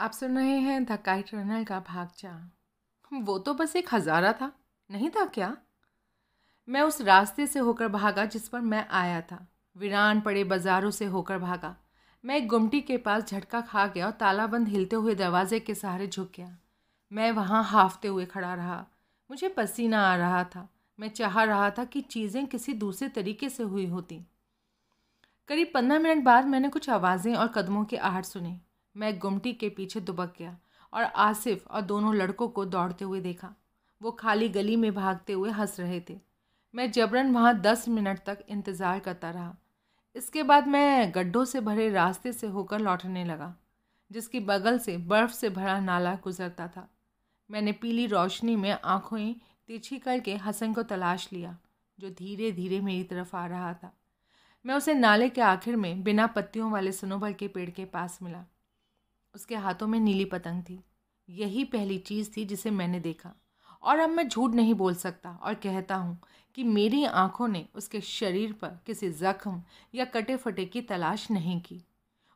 आप सुन रहे हैं द काइट रनर का जा वो तो बस एक हज़ारा था नहीं था क्या मैं उस रास्ते से होकर भागा जिस पर मैं आया था वीरान पड़े बाजारों से होकर भागा मैं एक गुमटी के पास झटका खा गया और तालाबंद हिलते हुए दरवाजे के सहारे झुक गया मैं वहाँ हाफते हुए खड़ा रहा मुझे पसीना आ रहा था मैं चाह रहा था कि चीज़ें किसी दूसरे तरीके से हुई होती करीब पंद्रह मिनट बाद मैंने कुछ आवाज़ें और कदमों की आहट सुनी मैं गुमटी के पीछे दुबक गया और आसिफ और दोनों लड़कों को दौड़ते हुए देखा वो खाली गली में भागते हुए हंस रहे थे मैं जबरन वहाँ दस मिनट तक इंतज़ार करता रहा इसके बाद मैं गड्ढों से भरे रास्ते से होकर लौटने लगा जिसकी बगल से बर्फ़ से भरा नाला गुजरता था मैंने पीली रोशनी में आँखों तीछी करके हसन को तलाश लिया जो धीरे धीरे मेरी तरफ आ रहा था मैं उसे नाले के आखिर में बिना पत्तियों वाले सनोबर के पेड़ के पास मिला उसके हाथों में नीली पतंग थी यही पहली चीज़ थी जिसे मैंने देखा और अब मैं झूठ नहीं बोल सकता और कहता हूँ कि मेरी आंखों ने उसके शरीर पर किसी जख्म या कटे फटे की तलाश नहीं की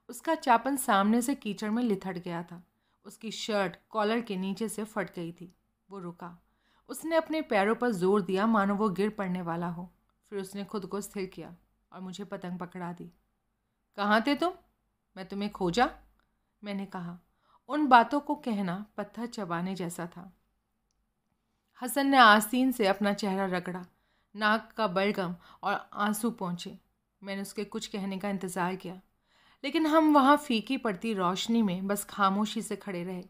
उसका चापन सामने से कीचड़ में लिथट गया था उसकी शर्ट कॉलर के नीचे से फट गई थी वो रुका उसने अपने पैरों पर जोर दिया मानो वो गिर पड़ने वाला हो फिर उसने खुद को स्थिर किया और मुझे पतंग पकड़ा दी कहाँ थे तुम मैं तुम्हें खोजा मैंने कहा उन बातों को कहना पत्थर चबाने जैसा था हसन ने आसीन से अपना चेहरा रगड़ा नाक का बलगम और आंसू पहुँचे मैंने उसके कुछ कहने का इंतज़ार किया लेकिन हम वहाँ फीकी पड़ती रोशनी में बस खामोशी से खड़े रहे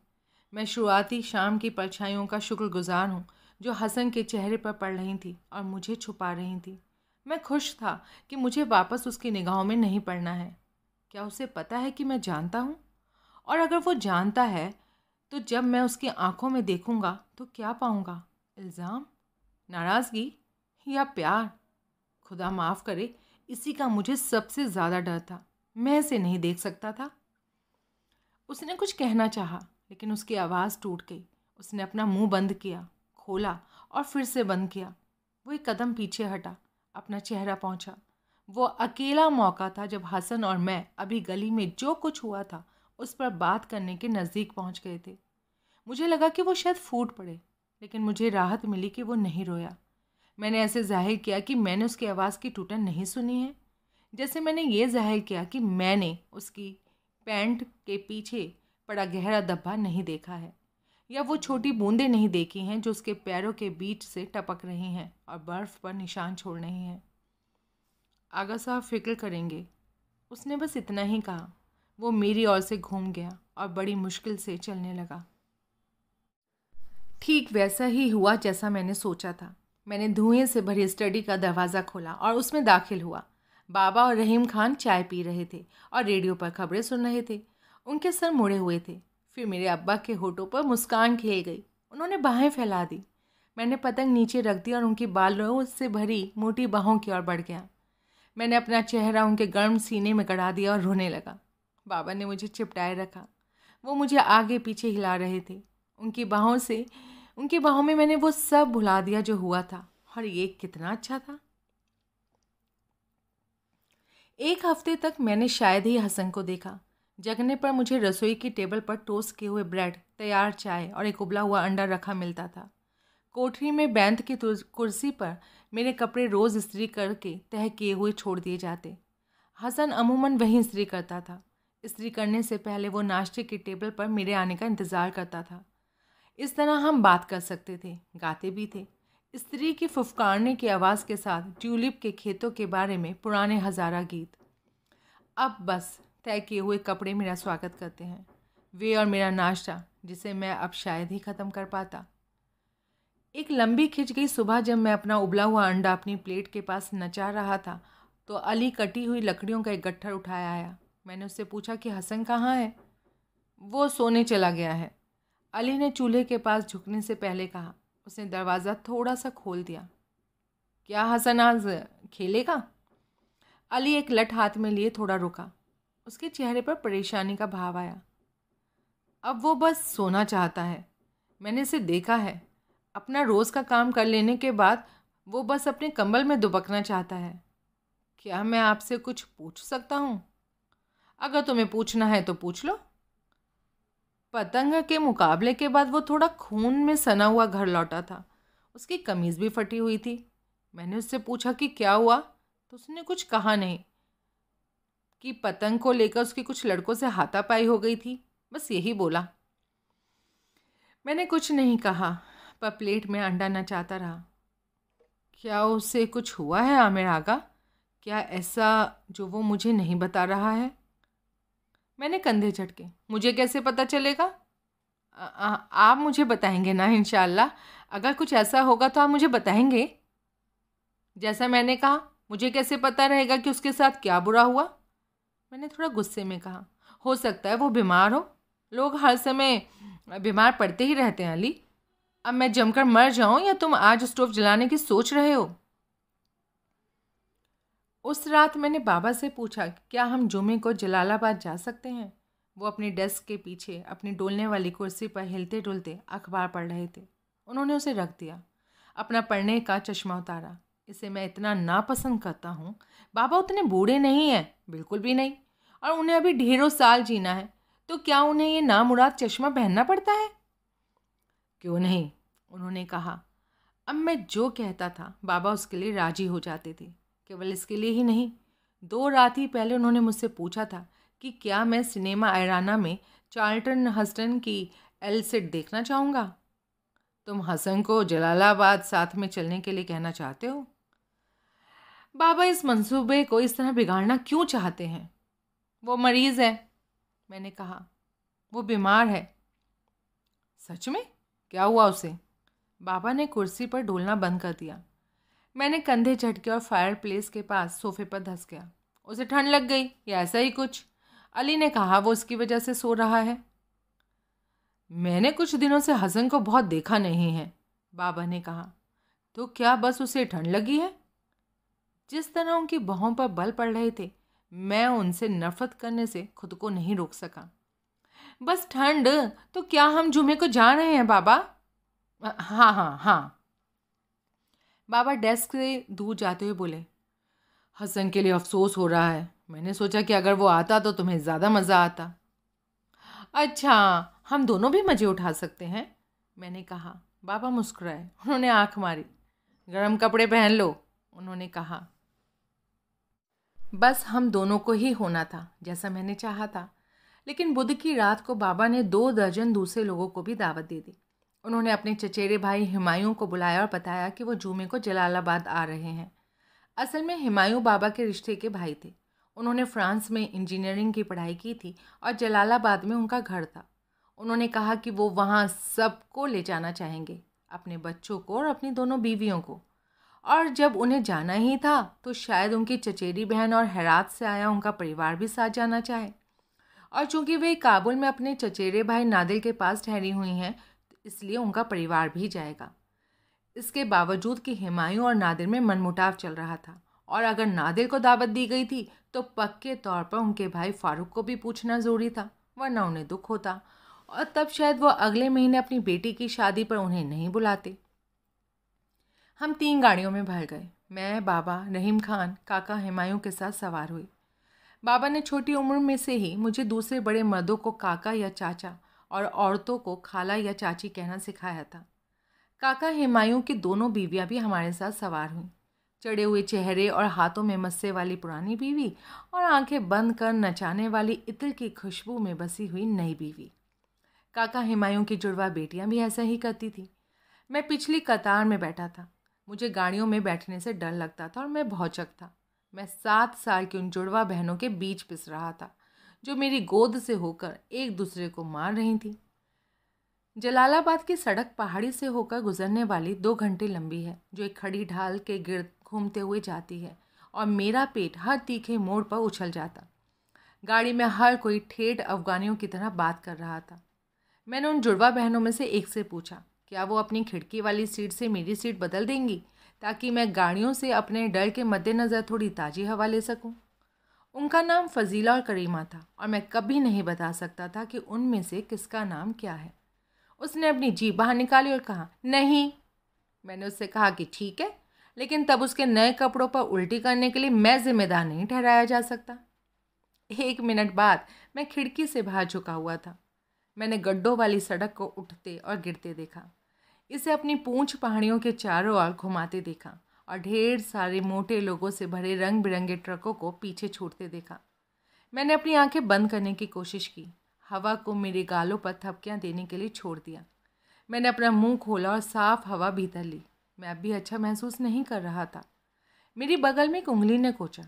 मैं शुरुआती शाम की परछाइयों का शुक्रगुजार हूँ जो हसन के चेहरे पर पड़ रही थी और मुझे छुपा रही थी मैं खुश था कि मुझे वापस उसकी निगाहों में नहीं पड़ना है क्या उसे पता है कि मैं जानता हूँ और अगर वो जानता है तो जब मैं उसकी आंखों में देखूंगा तो क्या पाऊंगा इल्ज़ाम नाराज़गी या प्यार खुदा माफ़ करे इसी का मुझे सबसे ज़्यादा डर था मैं इसे नहीं देख सकता था उसने कुछ कहना चाहा लेकिन उसकी आवाज़ टूट गई उसने अपना मुंह बंद किया खोला और फिर से बंद किया वो एक कदम पीछे हटा अपना चेहरा पहुंचा वो अकेला मौका था जब हसन और मैं अभी गली में जो कुछ हुआ था उस पर बात करने के नज़दीक पहुंच गए थे मुझे लगा कि वो शायद फूट पड़े लेकिन मुझे राहत मिली कि वो नहीं रोया मैंने ऐसे जाहिर किया कि मैंने उसकी आवाज़ की टूटन नहीं सुनी है जैसे मैंने ये जाहिर किया कि मैंने उसकी पैंट के पीछे पड़ा गहरा धब्बा नहीं देखा है या वो छोटी बूंदें नहीं देखी हैं जो उसके पैरों के बीच से टपक रही हैं और बर्फ़ पर निशान छोड़ रही हैं आगा साहब फिक्र करेंगे उसने बस इतना ही कहा वो मेरी ओर से घूम गया और बड़ी मुश्किल से चलने लगा ठीक वैसा ही हुआ जैसा मैंने सोचा था मैंने धुएं से भरी स्टडी का दरवाज़ा खोला और उसमें दाखिल हुआ बाबा और रहीम खान चाय पी रहे थे और रेडियो पर खबरें सुन रहे थे उनके सर मुड़े हुए थे फिर मेरे अब्बा के होठों पर मुस्कान खेल गई उन्होंने बाहें फैला दी मैंने पतंग नीचे रख दी और उनकी बालों से भरी मोटी बाहों की ओर बढ़ गया मैंने अपना चेहरा उनके गर्म सीने में गड़ा दिया और रोने लगा बाबा ने मुझे चिपटाए रखा वो मुझे आगे पीछे हिला रहे थे उनकी बाहों से उनकी बाहों में मैंने वो सब भुला दिया जो हुआ था और ये कितना अच्छा था एक हफ्ते तक मैंने शायद ही हसन को देखा जगने पर मुझे रसोई की टेबल पर टोस्ट किए हुए ब्रेड तैयार चाय और एक उबला हुआ अंडा रखा मिलता था कोठरी में बैंत की कुर्सी पर मेरे कपड़े रोज़ इस्त्री करके तह किए हुए छोड़ दिए जाते हसन अमूमन वहीं इस्त्री करता था इस्त्री करने से पहले वो नाश्ते के टेबल पर मेरे आने का इंतज़ार करता था इस तरह हम बात कर सकते थे गाते भी थे स्त्री की फुफकारने की आवाज़ के साथ ट्यूलिप के खेतों के बारे में पुराने हज़ारा गीत अब बस तय किए हुए कपड़े मेरा स्वागत करते हैं वे और मेरा नाश्ता जिसे मैं अब शायद ही ख़त्म कर पाता एक लंबी खिंच गई सुबह जब मैं अपना उबला हुआ अंडा अपनी प्लेट के पास नचा रहा था तो अली कटी हुई लकड़ियों का एक गट्ठर उठाया आया मैंने उससे पूछा कि हसन कहाँ है वो सोने चला गया है अली ने चूल्हे के पास झुकने से पहले कहा उसने दरवाज़ा थोड़ा सा खोल दिया क्या हसन आज खेलेगा अली एक लट हाथ में लिए थोड़ा रुका उसके चेहरे पर परेशानी का भाव आया अब वो बस सोना चाहता है मैंने इसे देखा है अपना रोज़ का काम कर लेने के बाद वो बस अपने कंबल में दुबकना चाहता है क्या मैं आपसे कुछ पूछ सकता हूँ अगर तुम्हें पूछना है तो पूछ लो पतंग के मुकाबले के बाद वो थोड़ा खून में सना हुआ घर लौटा था उसकी कमीज़ भी फटी हुई थी मैंने उससे पूछा कि क्या हुआ तो उसने कुछ कहा नहीं कि पतंग को लेकर उसकी कुछ लड़कों से हाथापाई हो गई थी बस यही बोला मैंने कुछ नहीं कहा पर प्लेट में अंडा न चाहता रहा क्या उसे कुछ हुआ है आमिर आगा क्या ऐसा जो वो मुझे नहीं बता रहा है मैंने कंधे झटके मुझे कैसे पता चलेगा आ, आ, आप मुझे बताएंगे ना इन अगर कुछ ऐसा होगा तो आप मुझे बताएंगे जैसा मैंने कहा मुझे कैसे पता रहेगा कि उसके साथ क्या बुरा हुआ मैंने थोड़ा गुस्से में कहा हो सकता है वो बीमार हो लोग हर समय बीमार पड़ते ही रहते हैं अली अब मैं जमकर मर जाऊं या तुम आज स्टोव जलाने की सोच रहे हो उस रात मैंने बाबा से पूछा क्या हम जुमे को जलालाबाद जा सकते हैं वो अपने डेस्क के पीछे अपनी डोलने वाली कुर्सी पर हिलते डुलते अखबार पढ़ रहे थे उन्होंने उसे रख दिया अपना पढ़ने का चश्मा उतारा इसे मैं इतना नापसंद करता हूँ बाबा उतने बूढ़े नहीं हैं बिल्कुल भी नहीं और उन्हें अभी ढेरों साल जीना है तो क्या उन्हें ये नामुराद चश्मा पहनना पड़ता है क्यों नहीं उन्होंने कहा अब मैं जो कहता था बाबा उसके लिए राजी हो जाते थे केवल इसके लिए ही नहीं दो रात ही पहले उन्होंने मुझसे पूछा था कि क्या मैं सिनेमा आयराना में चार्ल्टन हस्टन की एलसिड देखना चाहूँगा तुम हसन को जलालाबाद साथ में चलने के लिए कहना चाहते हो बाबा इस मंसूबे को इस तरह बिगाड़ना क्यों चाहते हैं वो मरीज़ है मैंने कहा वो बीमार है सच में क्या हुआ उसे बाबा ने कुर्सी पर डोलना बंद कर दिया मैंने कंधे झटके और फायर प्लेस के पास सोफे पर धस गया उसे ठंड लग गई या ऐसा ही कुछ अली ने कहा वो उसकी वजह से सो रहा है मैंने कुछ दिनों से हसन को बहुत देखा नहीं है बाबा ने कहा तो क्या बस उसे ठंड लगी है जिस तरह उनकी बहों पर बल पड़ रहे थे मैं उनसे नफरत करने से खुद को नहीं रोक सका बस ठंड तो क्या हम जुमे को जा रहे हैं बाबा हाँ हाँ हाँ बाबा डेस्क से दूर जाते हुए बोले हसन के लिए अफसोस हो रहा है मैंने सोचा कि अगर वो आता तो तुम्हें ज़्यादा मज़ा आता अच्छा हम दोनों भी मज़े उठा सकते हैं मैंने कहा बाबा मुस्कुराए उन्होंने आँख मारी गर्म कपड़े पहन लो उन्होंने कहा बस हम दोनों को ही होना था जैसा मैंने चाहा था लेकिन बुध की रात को बाबा ने दो दर्जन दूसरे लोगों को भी दावत दे दी उन्होंने अपने चचेरे भाई हिमायूं को बुलाया और बताया कि वो जुमे को जलालाबाद आ रहे हैं असल में हिमायूं बाबा के रिश्ते के भाई थे उन्होंने फ्रांस में इंजीनियरिंग की पढ़ाई की थी और जलालाबाद में उनका घर था उन्होंने कहा कि वो वहाँ सबको ले जाना चाहेंगे अपने बच्चों को और अपनी दोनों बीवियों को और जब उन्हें जाना ही था तो शायद उनकी चचेरी बहन और हैरात से आया उनका परिवार भी साथ जाना चाहे और चूंकि वे काबुल में अपने चचेरे भाई नादिल के पास ठहरी हुई हैं इसलिए उनका परिवार भी जाएगा इसके बावजूद कि हिमायूं और नादिर में मनमुटाव चल रहा था और अगर नादिर को दावत दी गई थी तो पक्के तौर पर उनके भाई फारूक को भी पूछना ज़रूरी था वरना उन्हें दुख होता और तब शायद वो अगले महीने अपनी बेटी की शादी पर उन्हें नहीं बुलाते हम तीन गाड़ियों में भर गए मैं बाबा रहीम खान काका हिमायूं के साथ सवार हुई बाबा ने छोटी उम्र में से ही मुझे दूसरे बड़े मर्दों को काका या चाचा और औरतों को खाला या चाची कहना सिखाया था काका हिमायूं की दोनों बीवियाँ भी हमारे साथ सवार हुईं चढ़े हुए चेहरे और हाथों में मस्से वाली पुरानी बीवी और आंखें बंद कर नचाने वाली इत्र की खुशबू में बसी हुई नई बीवी काका हिमायूं की जुड़वा बेटियां भी ऐसा ही करती थी मैं पिछली कतार में बैठा था मुझे गाड़ियों में बैठने से डर लगता था और मैं भौचक था मैं सात साल की उन जुड़वा बहनों के बीच पिस रहा था जो मेरी गोद से होकर एक दूसरे को मार रही थी जलालाबाद की सड़क पहाड़ी से होकर गुजरने वाली दो घंटे लंबी है जो एक खड़ी ढाल के गिर्द घूमते हुए जाती है और मेरा पेट हर तीखे मोड़ पर उछल जाता गाड़ी में हर कोई ठेठ अफगानियों की तरह बात कर रहा था मैंने उन जुड़वा बहनों में से एक से पूछा क्या वो अपनी खिड़की वाली सीट से मेरी सीट बदल देंगी ताकि मैं गाड़ियों से अपने डर के मद्देनज़र थोड़ी ताज़ी हवा ले सकूं उनका नाम फ़जीला और करीमा था और मैं कभी नहीं बता सकता था कि उनमें से किसका नाम क्या है उसने अपनी जीप बाहर निकाली और कहा नहीं मैंने उससे कहा कि ठीक है लेकिन तब उसके नए कपड़ों पर उल्टी करने के लिए मैं जिम्मेदार नहीं ठहराया जा सकता एक मिनट बाद मैं खिड़की से बाहर झुका हुआ था मैंने गड्ढों वाली सड़क को उठते और गिरते देखा इसे अपनी पूंछ पहाड़ियों के चारों ओर घुमाते देखा और ढेर सारे मोटे लोगों से भरे रंग बिरंगे ट्रकों को पीछे छूटते देखा मैंने अपनी आंखें बंद करने की कोशिश की हवा को मेरे गालों पर थपकियाँ देने के लिए छोड़ दिया मैंने अपना मुंह खोला और साफ हवा भीतर ली मैं अब भी अच्छा महसूस नहीं कर रहा था मेरी बगल में एक उंगली ने कोचा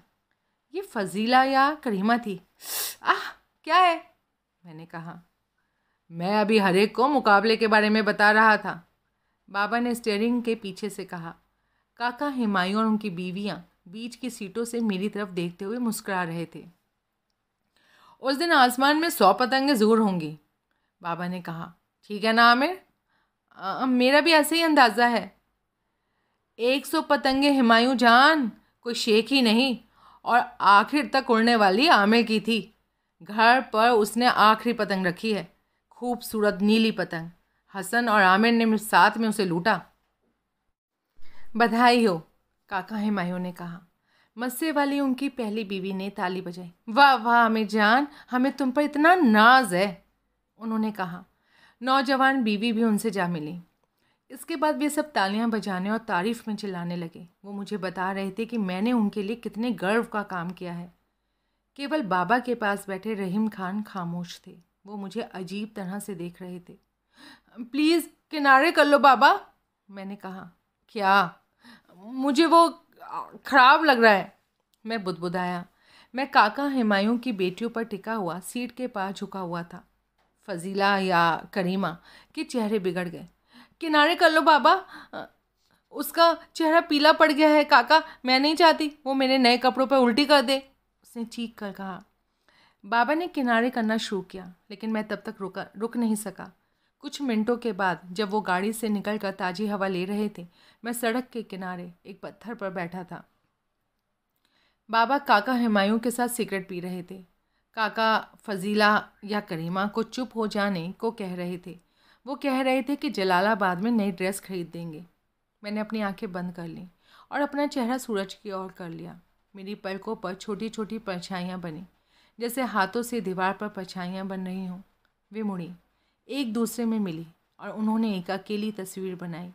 ये फजीला या करीमा थी आह क्या है मैंने कहा मैं अभी हरेक को मुकाबले के बारे में बता रहा था बाबा ने स्टेयरिंग के पीछे से कहा काका हुमायूं और उनकी बीवियाँ बीच की सीटों से मेरी तरफ देखते हुए मुस्कुरा रहे थे उस दिन आसमान में सौ पतंगे ज़रूर होंगी बाबा ने कहा ठीक है ना आमिर मेरा भी ऐसे ही अंदाज़ा है एक सौ पतंगे हिमायूं जान कोई शेख ही नहीं और आखिर तक उड़ने वाली आमिर की थी घर पर उसने आखिरी पतंग रखी है खूबसूरत नीली पतंग हसन और आमिर ने साथ में उसे लूटा बधाई हो काका हिमायूं ने कहा मस्से वाली उनकी पहली बीवी ने ताली बजाई वाह वाह हमें जान हमें तुम पर इतना नाज है उन्होंने कहा नौजवान बीवी भी उनसे जा मिली इसके बाद वे सब तालियां बजाने और तारीफ़ में चिल्लाने लगे वो मुझे बता रहे थे कि मैंने उनके लिए कितने गर्व का काम किया है केवल बाबा के पास बैठे रहीम खान खामोश थे वो मुझे अजीब तरह से देख रहे थे प्लीज़ किनारे कर लो बाबा मैंने कहा क्या मुझे वो ख़राब लग रहा है मैं बुदबुदाया मैं काका हिमायूं की बेटियों पर टिका हुआ सीट के पास झुका हुआ था फजीला या करीमा के चेहरे बिगड़ गए किनारे कर लो बाबा उसका चेहरा पीला पड़ गया है काका मैं नहीं चाहती वो मेरे नए कपड़ों पर उल्टी कर दे उसने चीख कर कहा बाबा ने किनारे करना शुरू किया लेकिन मैं तब तक रुका रुक नहीं सका कुछ मिनटों के बाद जब वो गाड़ी से निकलकर ताज़ी हवा ले रहे थे मैं सड़क के किनारे एक पत्थर पर बैठा था बाबा काका हिमायूं के साथ सिगरेट पी रहे थे काका फजीला या करीमा को चुप हो जाने को कह रहे थे वो कह रहे थे कि जलालाबाद में नई ड्रेस खरीद देंगे मैंने अपनी आंखें बंद कर लीं और अपना चेहरा सूरज की ओर कर लिया मेरी पलकों पर छोटी छोटी परछाइयाँ बनी जैसे हाथों से दीवार पर परछाइयाँ बन रही हों वे मुड़ी एक दूसरे में मिली और उन्होंने एक अकेली तस्वीर बनाई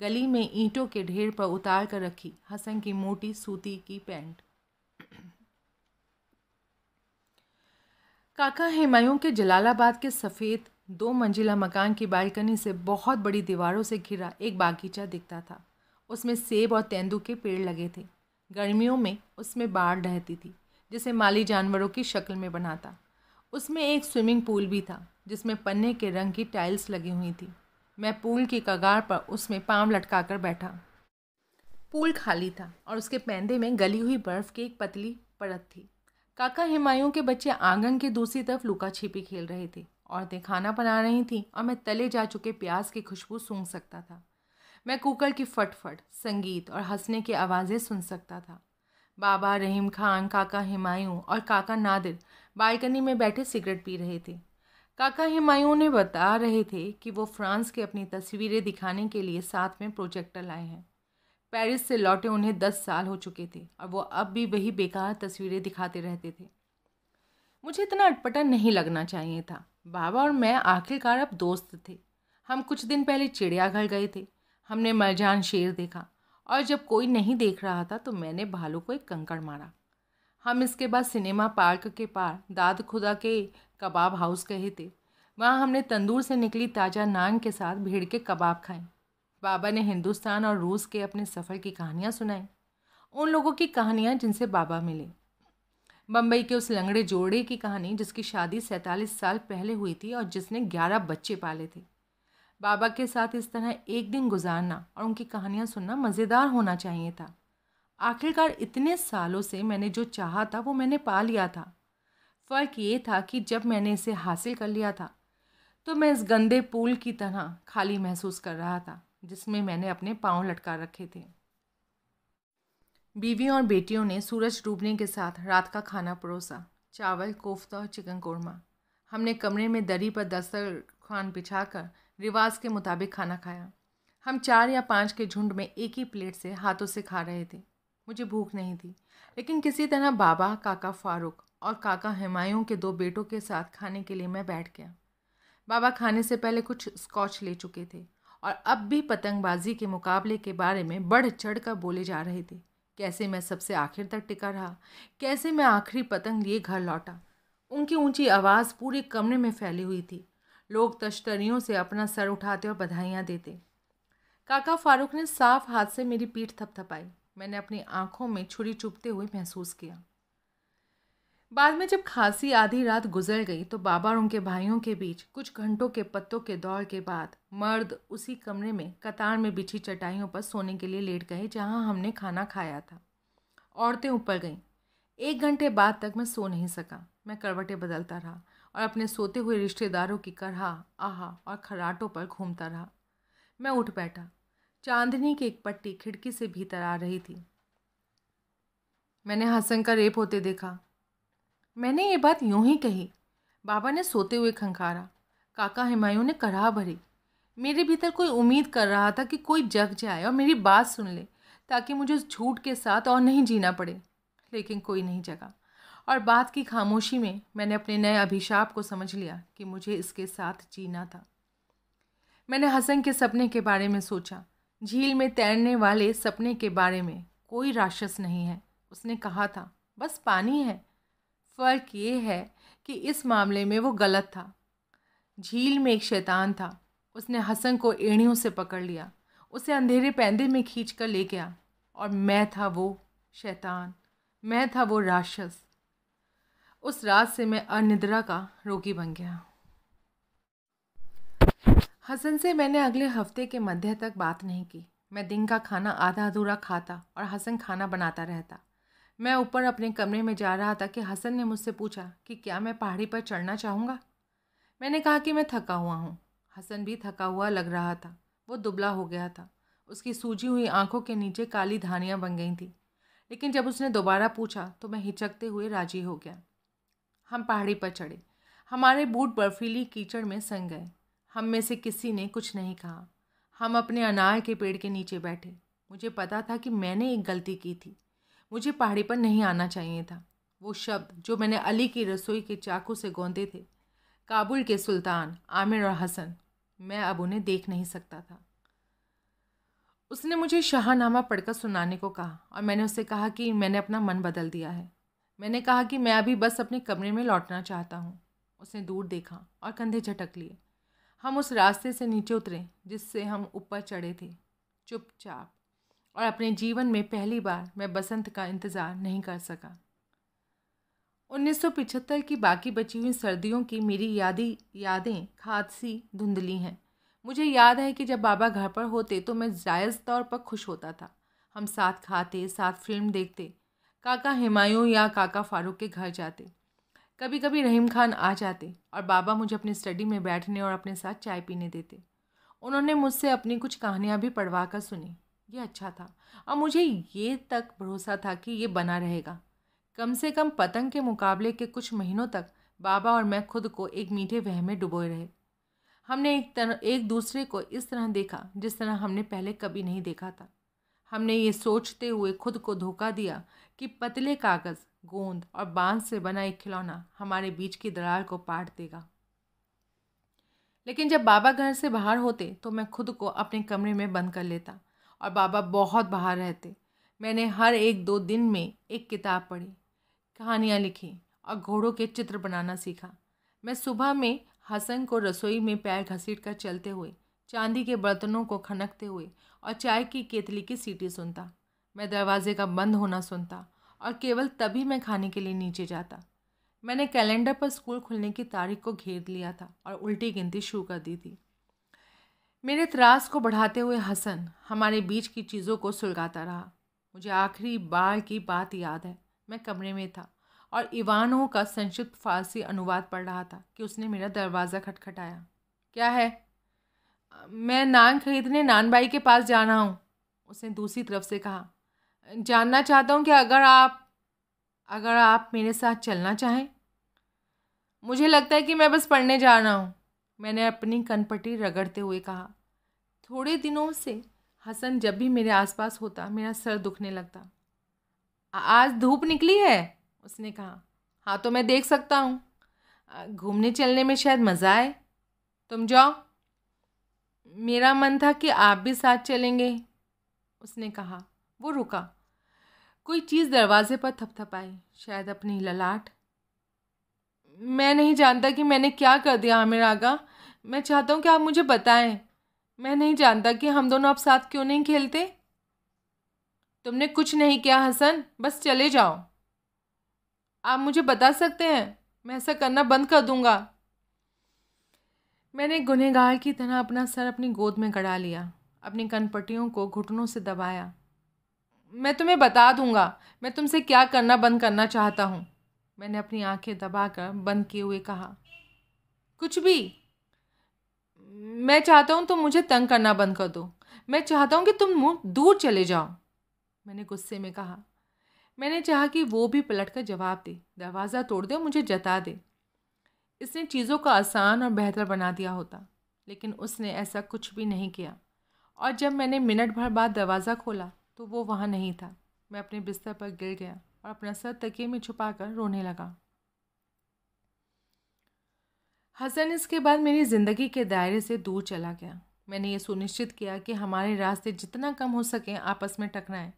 गली में ईंटों के ढेर पर उतार कर रखी हसन की मोटी सूती की पैंट काका हुमायूं के जलालाबाद के सफ़ेद दो मंजिला मकान की बालकनी से बहुत बड़ी दीवारों से घिरा एक बागीचा दिखता था उसमें सेब और तेंदू के पेड़ लगे थे गर्मियों में उसमें बाढ़ रहती थी जिसे माली जानवरों की शक्ल में बनाता उसमें एक स्विमिंग पूल भी था जिसमें पन्ने के रंग की टाइल्स लगी हुई थी मैं पूल की कगार पर उसमें पाँव लटका कर बैठा पूल खाली था और उसके पैंदे में गली हुई बर्फ़ की एक पतली परत थी काका हिमायूं के बच्चे आंगन के दूसरी तरफ लुका छिपी खेल रहे थे औरतें खाना बना रही थीं और मैं तले जा चुके प्याज की खुशबू सूंघ सकता था मैं कुकर की फटफट संगीत और हंसने की आवाज़ें सुन सकता था बाबा रहीम खान काका हिमायूं और काका नादिर बालकनी में बैठे सिगरेट पी रहे थे काका हिमायूं ने बता रहे थे कि वो फ्रांस के अपनी तस्वीरें दिखाने के लिए साथ में प्रोजेक्टर लाए हैं पेरिस से लौटे उन्हें दस साल हो चुके थे और वो अब भी वही बेकार तस्वीरें दिखाते रहते थे मुझे इतना अटपटा नहीं लगना चाहिए था बाबा और मैं आखिरकार अब दोस्त थे हम कुछ दिन पहले चिड़ियाघर गए थे हमने मरजान शेर देखा और जब कोई नहीं देख रहा था तो मैंने भालू को एक कंकड़ मारा हम इसके बाद सिनेमा पार्क के पार दाद खुदा के कबाब हाउस गए थे वहाँ हमने तंदूर से निकली ताज़ा नान के साथ भीड़ के कबाब खाए बाबा ने हिंदुस्तान और रूस के अपने सफ़र की कहानियाँ सुनाई उन लोगों की कहानियाँ जिनसे बाबा मिले बम्बई के उस लंगड़े जोड़े की कहानी जिसकी शादी सैंतालीस साल पहले हुई थी और जिसने ग्यारह बच्चे पाले थे बाबा के साथ इस तरह एक दिन गुजारना और उनकी कहानियाँ सुनना मज़ेदार होना चाहिए था आखिरकार इतने सालों से मैंने जो चाहा था वो मैंने पा लिया था फ़र्क ये था कि जब मैंने इसे हासिल कर लिया था तो मैं इस गंदे पूल की तरह खाली महसूस कर रहा था जिसमें मैंने अपने पाँव लटका रखे थे बीवियों और बेटियों ने सूरज डूबने के साथ रात का खाना परोसा चावल कोफ्ता और चिकन कोरमा हमने कमरे में दरी पर दस्तर खान बिछा कर रिवाज के मुताबिक खाना खाया हम चार या पाँच के झुंड में एक ही प्लेट से हाथों से खा रहे थे मुझे भूख नहीं थी लेकिन किसी तरह बाबा काका फारूक और काका हमायूं के दो बेटों के साथ खाने के लिए मैं बैठ गया बाबा खाने से पहले कुछ स्कॉच ले चुके थे और अब भी पतंगबाजी के मुकाबले के बारे में बढ़ चढ़ कर बोले जा रहे थे कैसे मैं सबसे आखिर तक टिका रहा कैसे मैं आखिरी पतंग लिए घर लौटा उनकी ऊंची आवाज़ पूरे कमरे में फैली हुई थी लोग तश्तरियों से अपना सर उठाते और बधाइयाँ देते काका फारूक ने साफ हाथ से मेरी पीठ थपथपाई मैंने अपनी आंखों में छुरी चुपते हुए महसूस किया बाद में जब खांसी आधी रात गुजर गई तो बाबा और उनके भाइयों के बीच कुछ घंटों के पत्तों के दौड़ के बाद मर्द उसी कमरे में कतार में बिछी चटाइयों पर सोने के लिए लेट गए जहां हमने खाना खाया था औरतें ऊपर गईं एक घंटे बाद तक मैं सो नहीं सका मैं करवटें बदलता रहा और अपने सोते हुए रिश्तेदारों की करहा आहा और खराटों पर घूमता रहा मैं उठ बैठा चांदनी की एक पट्टी खिड़की से भीतर आ रही थी मैंने हसन का रेप होते देखा मैंने ये बात यूं ही कही बाबा ने सोते हुए खंखारा काका हिमायूं ने कराह भरी मेरे भीतर कोई उम्मीद कर रहा था कि कोई जग जाए और मेरी बात सुन ले ताकि मुझे उस झूठ के साथ और नहीं जीना पड़े लेकिन कोई नहीं जगा और बात की खामोशी में मैंने अपने नए अभिशाप को समझ लिया कि मुझे इसके साथ जीना था मैंने हसन के सपने के बारे में सोचा झील में तैरने वाले सपने के बारे में कोई राक्षस नहीं है उसने कहा था बस पानी है फ़र्क ये है कि इस मामले में वो गलत था झील में एक शैतान था उसने हसन को एड़ियों से पकड़ लिया उसे अंधेरे पैंदे में खींच कर ले गया और मैं था वो शैतान मैं था वो राक्षस उस रात से मैं अनिद्रा का रोगी बन गया हसन से मैंने अगले हफ्ते के मध्य तक बात नहीं की मैं दिन का खाना आधा अधूरा खाता और हसन खाना बनाता रहता मैं ऊपर अपने कमरे में जा रहा था कि हसन ने मुझसे पूछा कि क्या मैं पहाड़ी पर चढ़ना चाहूँगा मैंने कहा कि मैं थका हुआ हूँ हसन भी थका हुआ लग रहा था वो दुबला हो गया था उसकी सूजी हुई आंखों के नीचे काली धानियाँ बन गई थी लेकिन जब उसने दोबारा पूछा तो मैं हिचकते हुए राजी हो गया हम पहाड़ी पर चढ़े हमारे बूट बर्फीली कीचड़ में सन गए हम में से किसी ने कुछ नहीं कहा हम अपने अनार के पेड़ के नीचे बैठे मुझे पता था कि मैंने एक गलती की थी मुझे पहाड़ी पर नहीं आना चाहिए था वो शब्द जो मैंने अली की रसोई के चाकू से गोंदे थे काबुल के सुल्तान आमिर और हसन मैं अब उन्हें देख नहीं सकता था उसने मुझे शाहनामा पढ़कर सुनाने को कहा और मैंने उससे कहा कि मैंने अपना मन बदल दिया है मैंने कहा कि मैं अभी बस अपने कमरे में लौटना चाहता हूँ उसने दूर देखा और कंधे झटक लिए हम उस रास्ते से नीचे उतरे जिससे हम ऊपर चढ़े थे चुपचाप और अपने जीवन में पहली बार मैं बसंत का इंतज़ार नहीं कर सका 1975 की बाकी बची हुई सर्दियों की मेरी यादी यादें खादसी धुंधली हैं मुझे याद है कि जब बाबा घर पर होते तो मैं जायज़ तौर पर खुश होता था हम साथ खाते साथ फिल्म देखते काका हिमायूं या काका फारूक के घर जाते कभी कभी रहीम खान आ जाते और बाबा मुझे अपनी स्टडी में बैठने और अपने साथ चाय पीने देते उन्होंने मुझसे अपनी कुछ कहानियाँ भी पढ़वा कर सुनी ये अच्छा था और मुझे ये तक भरोसा था कि ये बना रहेगा कम से कम पतंग के मुकाबले के कुछ महीनों तक बाबा और मैं खुद को एक मीठे वह में डुबोए रहे हमने एक तरह एक दूसरे को इस तरह देखा जिस तरह हमने पहले कभी नहीं देखा था हमने ये सोचते हुए खुद को धोखा दिया कि पतले कागज़ गोंद और बांस से बना एक खिलौना हमारे बीच की दरार को पाट देगा लेकिन जब बाबा घर से बाहर होते तो मैं खुद को अपने कमरे में बंद कर लेता और बाबा बहुत बाहर रहते मैंने हर एक दो दिन में एक किताब पढ़ी कहानियाँ लिखी और घोड़ों के चित्र बनाना सीखा मैं सुबह में हसन को रसोई में पैर घसीट कर चलते हुए चांदी के बर्तनों को खनकते हुए और चाय की केतली की सीटी सुनता मैं दरवाजे का बंद होना सुनता और केवल तभी मैं खाने के लिए नीचे जाता मैंने कैलेंडर पर स्कूल खुलने की तारीख को घेर लिया था और उल्टी गिनती शुरू कर दी थी मेरे त्रास को बढ़ाते हुए हसन हमारे बीच की चीज़ों को सुलगाता रहा मुझे आखिरी बार की बात याद है मैं कमरे में था और इवानो का संक्षिप्त फारसी अनुवाद पढ़ रहा था कि उसने मेरा दरवाज़ा खटखटाया क्या है मैं नान खरीदने नानबाई के पास जाना हूँ उसने दूसरी तरफ से कहा जानना चाहता हूँ कि अगर आप अगर आप मेरे साथ चलना चाहें मुझे लगता है कि मैं बस पढ़ने जा रहा हूँ मैंने अपनी कनपटी रगड़ते हुए कहा थोड़े दिनों से हसन जब भी मेरे आसपास होता मेरा सर दुखने लगता आज धूप निकली है उसने कहा हाँ तो मैं देख सकता हूँ घूमने चलने में शायद मज़ा आए तुम जाओ मेरा मन था कि आप भी साथ चलेंगे उसने कहा वो रुका कोई चीज़ दरवाजे पर थपथपाई शायद अपनी ललाट मैं नहीं जानता कि मैंने क्या कर दिया आमिर आगा मैं चाहता हूँ कि आप मुझे बताएं मैं नहीं जानता कि हम दोनों अब साथ क्यों नहीं खेलते तुमने कुछ नहीं किया हसन बस चले जाओ आप मुझे बता सकते हैं मैं ऐसा करना बंद कर दूंगा मैंने गुनहगार की तरह अपना सर अपनी गोद में गड़ा लिया अपनी कनपट्टियों को घुटनों से दबाया मैं तुम्हें बता दूँगा मैं तुमसे क्या करना बंद करना चाहता हूँ मैंने अपनी आंखें दबाकर बंद किए हुए कहा कुछ भी मैं चाहता हूँ तुम मुझे तंग करना बंद कर दो मैं चाहता हूँ कि तुम दूर चले जाओ मैंने गुस्से में कहा मैंने चाहा कि वो भी पलट कर जवाब दे दरवाज़ा तोड़ दे मुझे जता दे इसने चीज़ों को आसान और बेहतर बना दिया होता लेकिन उसने ऐसा कुछ भी नहीं किया और जब मैंने मिनट भर बाद दरवाज़ा खोला तो वो वहाँ नहीं था मैं अपने बिस्तर पर गिर गया और अपना सर तके में छुपा कर रोने लगा हसन इसके बाद मेरी ज़िंदगी के दायरे से दूर चला गया मैंने ये सुनिश्चित किया कि हमारे रास्ते जितना कम हो सकें आपस में टकराएं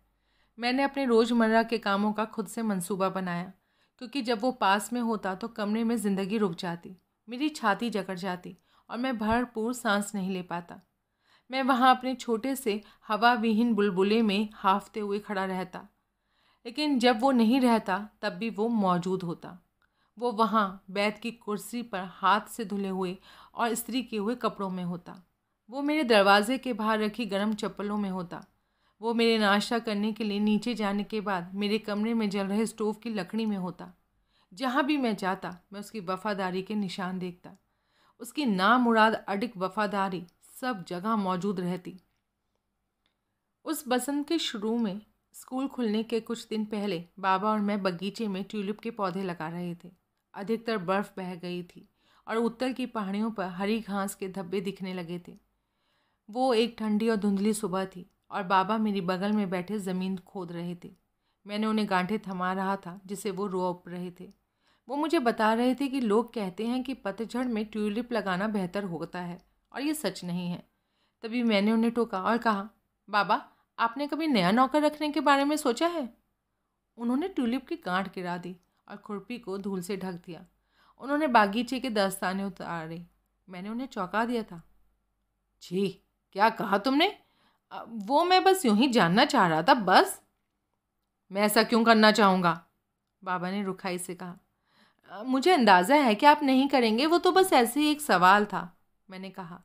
मैंने अपने रोज़मर्रा के कामों का खुद से मंसूबा बनाया क्योंकि जब वो पास में होता तो कमरे में ज़िंदगी रुक जाती मेरी छाती जकड़ जाती और मैं भरपूर सांस नहीं ले पाता मैं वहाँ अपने छोटे से हवा विहीन बुलबुले में हाफते हुए खड़ा रहता लेकिन जब वो नहीं रहता तब भी वो मौजूद होता वो वहाँ बैत की कुर्सी पर हाथ से धुले हुए और स्त्री किए हुए कपड़ों में होता वो मेरे दरवाजे के बाहर रखी गर्म चप्पलों में होता वो मेरे नाश्ता करने के लिए नीचे जाने के बाद मेरे कमरे में जल रहे स्टोव की लकड़ी में होता जहाँ भी मैं जाता मैं उसकी वफादारी के निशान देखता उसकी नामुराद अडिक वफादारी सब जगह मौजूद रहती उस बसंत के शुरू में स्कूल खुलने के कुछ दिन पहले बाबा और मैं बगीचे में ट्यूलिप के पौधे लगा रहे थे अधिकतर बर्फ़ बह गई थी और उत्तर की पहाड़ियों पर हरी घास के धब्बे दिखने लगे थे वो एक ठंडी और धुंधली सुबह थी और बाबा मेरी बगल में बैठे ज़मीन खोद रहे थे मैंने उन्हें गांठे थमा रहा था जिसे वो रोप रहे थे वो मुझे बता रहे थे कि लोग कहते हैं कि पतझड़ में ट्यूलिप लगाना बेहतर होता है और ये सच नहीं है तभी मैंने उन्हें टोका और कहा बाबा आपने कभी नया नौकर रखने के बारे में सोचा है उन्होंने ट्यूलिप की गांठ गिरा दी और खुरपी को धूल से ढक दिया उन्होंने बागीचे के दस्ताने उतारे मैंने उन्हें चौंका दिया था जी क्या कहा तुमने वो मैं बस यूं ही जानना चाह रहा था बस मैं ऐसा क्यों करना चाहूँगा बाबा ने रुखाई से कहा मुझे अंदाज़ा है कि आप नहीं करेंगे वो तो बस ऐसे ही एक सवाल था मैंने कहा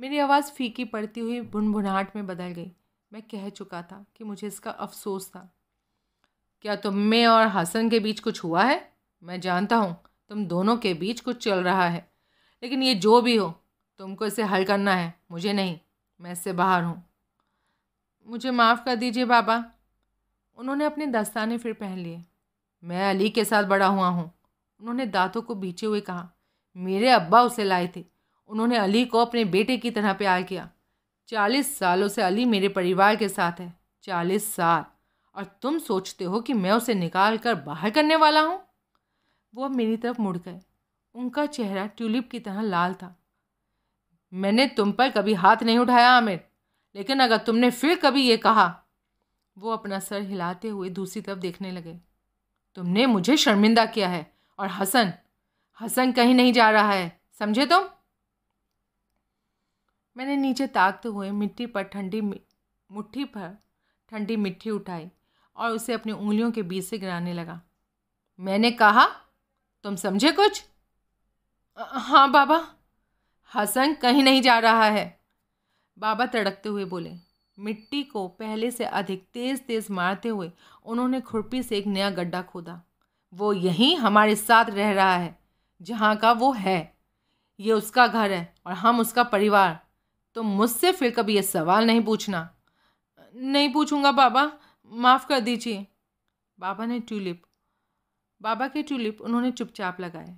मेरी आवाज़ फीकी पड़ती हुई भुनभुनाहट में बदल गई मैं कह चुका था कि मुझे इसका अफसोस था क्या तुम में और हसन के बीच कुछ हुआ है मैं जानता हूँ तुम दोनों के बीच कुछ चल रहा है लेकिन ये जो भी हो तुमको इसे हल करना है मुझे नहीं मैं इससे बाहर हूँ मुझे माफ़ कर दीजिए बाबा उन्होंने अपने दस्ताने फिर पहन लिए मैं अली के साथ बड़ा हुआ हूँ उन्होंने दांतों को बीचे हुए कहा मेरे अब्बा उसे लाए थे उन्होंने अली को अपने बेटे की तरह प्यार किया चालीस सालों से अली मेरे परिवार के साथ है चालीस साल और तुम सोचते हो कि मैं उसे निकाल कर बाहर करने वाला हूँ वो अब मेरी तरफ मुड़ गए उनका चेहरा ट्यूलिप की तरह लाल था मैंने तुम पर कभी हाथ नहीं उठाया आमिर लेकिन अगर तुमने फिर कभी ये कहा वो अपना सर हिलाते हुए दूसरी तरफ देखने लगे तुमने मुझे शर्मिंदा किया है और हसन हसन कहीं नहीं जा रहा है समझे तुम तो? मैंने नीचे ताकते हुए मिट्टी पर ठंडी मुट्ठी पर ठंडी मिट्टी उठाई और उसे अपनी उंगलियों के बीच से गिराने लगा मैंने कहा तुम समझे कुछ हाँ बाबा हसन कहीं नहीं जा रहा है बाबा तड़कते हुए बोले मिट्टी को पहले से अधिक तेज़ तेज़ मारते हुए उन्होंने खुरपी से एक नया गड्ढा खोदा वो यहीं हमारे साथ रह रहा है जहाँ का वो है ये उसका घर है और हम उसका परिवार तो मुझसे फिर कभी ये सवाल नहीं पूछना नहीं पूछूंगा बाबा माफ़ कर दीजिए बाबा ने ट्यूलिप बाबा के ट्यूलिप उन्होंने चुपचाप लगाए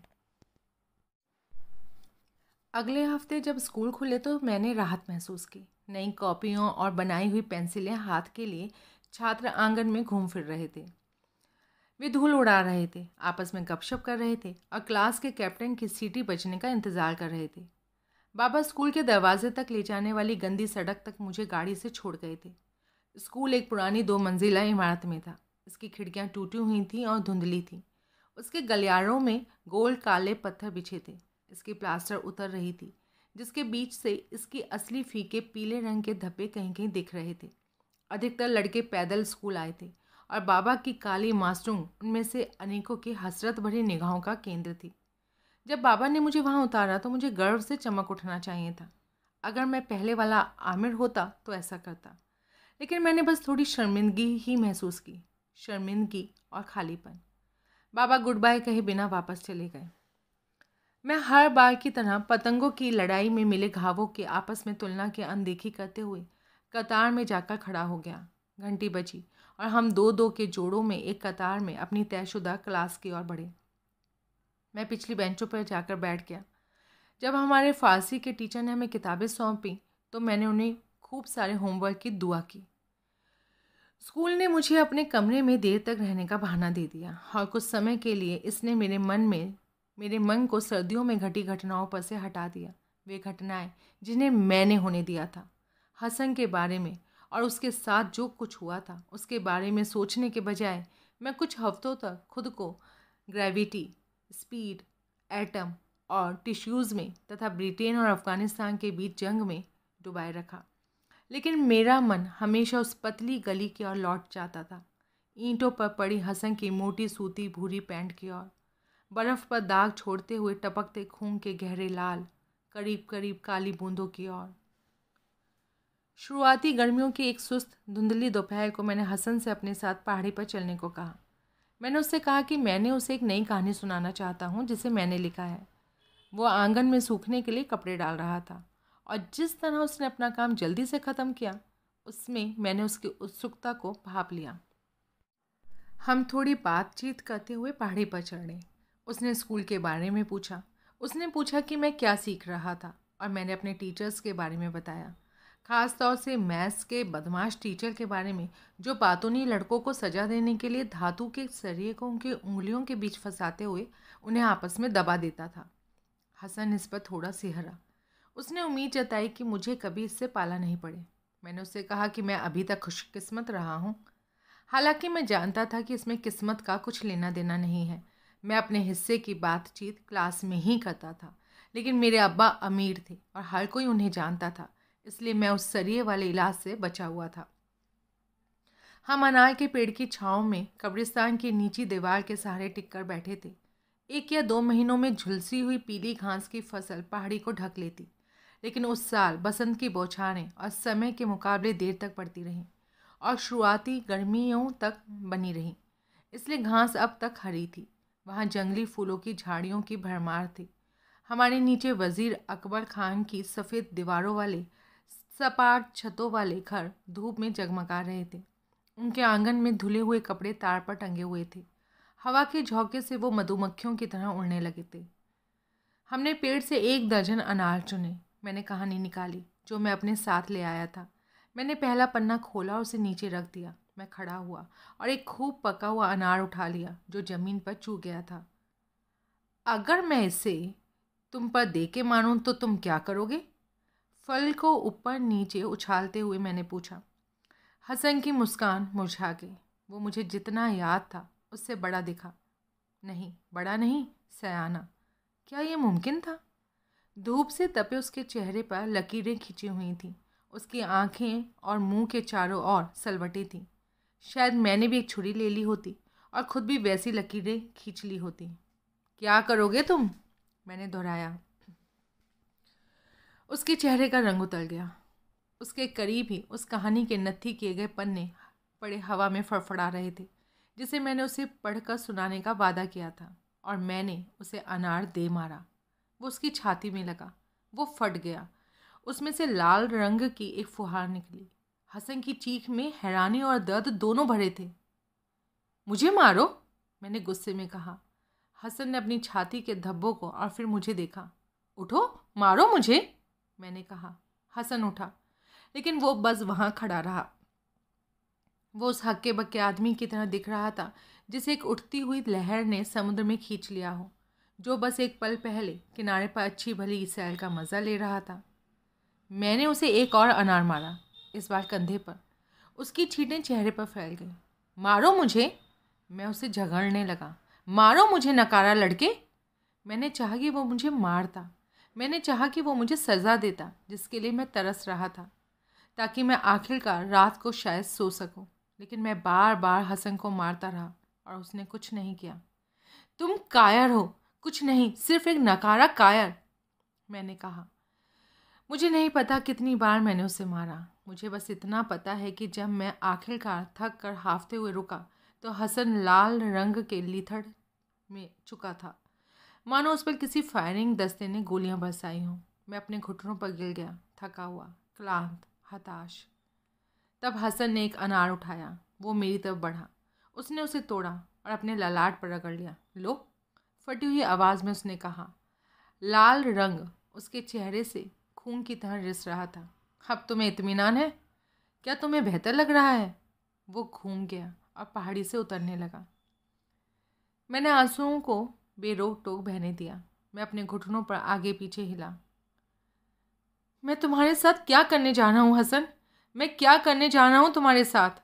अगले हफ्ते जब स्कूल खुले तो मैंने राहत महसूस की नई कॉपियों और बनाई हुई पेंसिलें हाथ के लिए छात्र आंगन में घूम फिर रहे थे वे धूल उड़ा रहे थे आपस में गपशप कर रहे थे और क्लास के कैप्टन की सीटी बजने का इंतज़ार कर रहे थे बाबा स्कूल के दरवाजे तक ले जाने वाली गंदी सड़क तक मुझे गाड़ी से छोड़ गए थे स्कूल एक पुरानी दो मंजिला इमारत में था इसकी खिड़कियाँ टूटी हुई थीं और धुंधली थीं उसके गलियारों में गोल काले पत्थर बिछे थे इसकी प्लास्टर उतर रही थी जिसके बीच से इसकी असली फीके पीले रंग के धब्बे कहीं कहीं दिख रहे थे अधिकतर लड़के पैदल स्कूल आए थे और बाबा की काली मासूम उनमें से अनेकों की हसरत भरी निगाहों का केंद्र थी जब बाबा ने मुझे वहाँ उतारा तो मुझे गर्व से चमक उठना चाहिए था अगर मैं पहले वाला आमिर होता तो ऐसा करता लेकिन मैंने बस थोड़ी शर्मिंदगी ही महसूस की शर्मिंदगी और खालीपन बाबा गुड बाय कहे बिना वापस चले गए मैं हर बार की तरह पतंगों की लड़ाई में मिले घावों के आपस में तुलना की अनदेखी करते हुए कतार में जाकर खड़ा हो गया घंटी बजी और हम दो दो के जोड़ों में एक कतार में अपनी तयशुदा क्लास की ओर बढ़े मैं पिछली बेंचों पर जाकर बैठ गया जब हमारे फारसी के टीचर ने हमें किताबें सौंपी तो मैंने उन्हें खूब सारे होमवर्क की दुआ की स्कूल ने मुझे अपने कमरे में देर तक रहने का बहाना दे दिया और कुछ समय के लिए इसने मेरे मन में मेरे मन को सर्दियों में घटी घटनाओं पर से हटा दिया वे घटनाएं जिन्हें मैंने होने दिया था हसन के बारे में और उसके साथ जो कुछ हुआ था उसके बारे में सोचने के बजाय मैं कुछ हफ्तों तक खुद को ग्रेविटी स्पीड एटम और टिश्यूज़ में तथा ब्रिटेन और अफ़गानिस्तान के बीच जंग में डुबाए रखा लेकिन मेरा मन हमेशा उस पतली गली की ओर लौट जाता था ईंटों पर पड़ी हसन की मोटी सूती भूरी पैंट की ओर बर्फ़ पर दाग छोड़ते हुए टपकते खून के गहरे लाल करीब करीब काली बूंदों की ओर शुरुआती गर्मियों की एक सुस्त धुंधली दोपहर को मैंने हसन से अपने साथ पहाड़ी पर चलने को कहा मैंने उससे कहा कि मैंने उसे एक नई कहानी सुनाना चाहता हूँ जिसे मैंने लिखा है वो आंगन में सूखने के लिए कपड़े डाल रहा था और जिस तरह उसने अपना काम जल्दी से ख़त्म किया उसमें मैंने उसकी उत्सुकता को भाप लिया हम थोड़ी बातचीत करते हुए पहाड़ी पर चढ़े उसने स्कूल के बारे में पूछा उसने पूछा कि मैं क्या सीख रहा था और मैंने अपने टीचर्स के बारे में बताया खासतौर से मैथ्स के बदमाश टीचर के बारे में जो बातों लड़कों को सजा देने के लिए धातु के सरिये को उनकी उंगलियों के बीच फंसाते हुए उन्हें आपस में दबा देता था हसन इस पर थोड़ा सिहरा उसने उम्मीद जताई कि मुझे कभी इससे पाला नहीं पड़े मैंने उससे कहा कि मैं अभी तक खुशकिस्मत रहा हूँ हालांकि मैं जानता था कि इसमें किस्मत का कुछ लेना देना नहीं है मैं अपने हिस्से की बातचीत क्लास में ही करता था लेकिन मेरे अब्बा अमीर थे और हर कोई उन्हें जानता था इसलिए मैं उस सरिये वाले इलाज से बचा हुआ था हम अनार के पेड़ की छाँव में कब्रिस्तान की नीची दीवार के सहारे टिककर बैठे थे एक या दो महीनों में झुलसी हुई पीली घास की फसल पहाड़ी को ढक लेती लेकिन उस साल बसंत की बौछारें और समय के मुकाबले देर तक पड़ती रहीं और शुरुआती गर्मियों तक बनी रहीं इसलिए घास अब तक हरी थी वहाँ जंगली फूलों की झाड़ियों की भरमार थी हमारे नीचे वज़ीर अकबर खान की सफ़ेद दीवारों वाले सपाट छतों वाले घर धूप में जगमगा रहे थे उनके आंगन में धुले हुए कपड़े तार पर टंगे हुए थे हवा के झोंके से वो मधुमक्खियों की तरह उड़ने लगे थे हमने पेड़ से एक दर्जन अनार चुने मैंने कहानी निकाली जो मैं अपने साथ ले आया था मैंने पहला पन्ना खोला और उसे नीचे रख दिया मैं खड़ा हुआ और एक खूब पका हुआ अनार उठा लिया जो ज़मीन पर चू गया था अगर मैं इसे तुम पर दे के मानूँ तो तुम क्या करोगे फल को ऊपर नीचे उछालते हुए मैंने पूछा हसन की मुस्कान मुरझा गई वो मुझे जितना याद था उससे बड़ा दिखा नहीं बड़ा नहीं सयाना क्या ये मुमकिन था धूप से तपे उसके चेहरे पर लकीरें खिंची हुई थीं उसकी आंखें और मुंह के चारों ओर सलवटें थीं शायद मैंने भी एक छुरी ले ली होती और ख़ुद भी वैसी लकीरें खींच ली होती क्या करोगे तुम मैंने दोहराया उसके चेहरे का रंग उतर गया उसके करीब ही उस कहानी के नत्थी किए गए पन्ने पड़े हवा में फड़फड़ा रहे थे जिसे मैंने उसे पढ़कर सुनाने का वादा किया था और मैंने उसे अनार दे मारा वो उसकी छाती में लगा वो फट गया उसमें से लाल रंग की एक फुहार निकली हसन की चीख में हैरानी और दर्द दोनों भरे थे मुझे मारो मैंने गुस्से में कहा हसन ने अपनी छाती के धब्बों को और फिर मुझे देखा उठो मारो मुझे मैंने कहा हसन उठा लेकिन वो बस वहाँ खड़ा रहा वो उस हक्के बक्के आदमी की तरह दिख रहा था जिसे एक उठती हुई लहर ने समुद्र में खींच लिया हो जो बस एक पल पहले किनारे पर अच्छी भली सैल का मज़ा ले रहा था मैंने उसे एक और अनार मारा इस बार कंधे पर उसकी छीटें चेहरे पर फैल गई मारो मुझे मैं उसे झगड़ने लगा मारो मुझे नकारा लड़के मैंने चाह कि वो मुझे मारता मैंने चाहा कि वो मुझे सज़ा देता जिसके लिए मैं तरस रहा था ताकि मैं आखिरकार रात को शायद सो सकूं लेकिन मैं बार बार हसन को मारता रहा और उसने कुछ नहीं किया तुम कायर हो कुछ नहीं सिर्फ एक नकारा कायर मैंने कहा मुझे नहीं पता कितनी बार मैंने उसे मारा मुझे बस इतना पता है कि जब मैं आखिरकार थक कर हाफते हुए रुका तो हसन लाल रंग के लीथड़ में चुका था मानो उस पर किसी फायरिंग दस्ते ने गोलियां बरसाई हों मैं अपने घुटनों पर गिर गया थका हुआ क्लांत हताश तब हसन ने एक अनार उठाया वो मेरी तरफ बढ़ा उसने उसे तोड़ा और अपने ललाट पर रगड़ लिया लो फटी हुई आवाज़ में उसने कहा लाल रंग उसके चेहरे से खून की तरह रिस रहा था अब तुम्हें इतमान है क्या तुम्हें बेहतर लग रहा है वो घूम गया और पहाड़ी से उतरने लगा मैंने आंसुओं को बेरोक टोक बहने दिया मैं अपने घुटनों पर आगे पीछे हिला मैं तुम्हारे साथ क्या करने जा रहा हूँ हसन मैं क्या करने जा रहा हूँ तुम्हारे साथ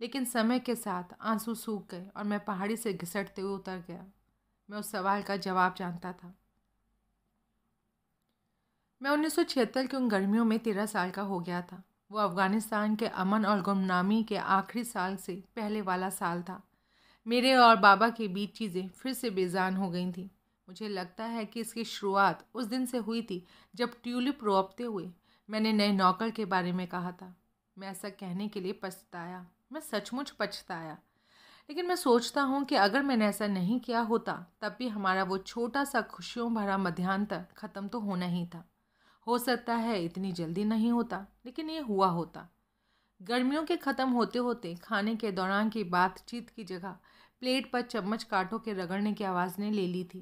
लेकिन समय के साथ आंसू सूख गए और मैं पहाड़ी से घिसटते हुए उतर गया मैं उस सवाल का जवाब जानता था मैं उन्नीस की उन गर्मियों में तेरह साल का हो गया था वो अफ़गानिस्तान के अमन और गुमनामी के आखिरी साल से पहले वाला साल था मेरे और बाबा के बीच चीज़ें फिर से बेजान हो गई थी मुझे लगता है कि इसकी शुरुआत उस दिन से हुई थी जब ट्यूलिप रोपते हुए मैंने नए नौकर के बारे में कहा था मैं ऐसा कहने के लिए पछताया मैं सचमुच पछताया लेकिन मैं सोचता हूँ कि अगर मैंने ऐसा नहीं किया होता तब भी हमारा वो छोटा सा खुशियों भरा मध्यांतर ख़त्म तो होना ही था हो सकता है इतनी जल्दी नहीं होता लेकिन ये हुआ होता गर्मियों के ख़त्म होते होते खाने के दौरान की बातचीत की जगह प्लेट पर चम्मच काटों के रगड़ने की आवाज़ ने ले ली थी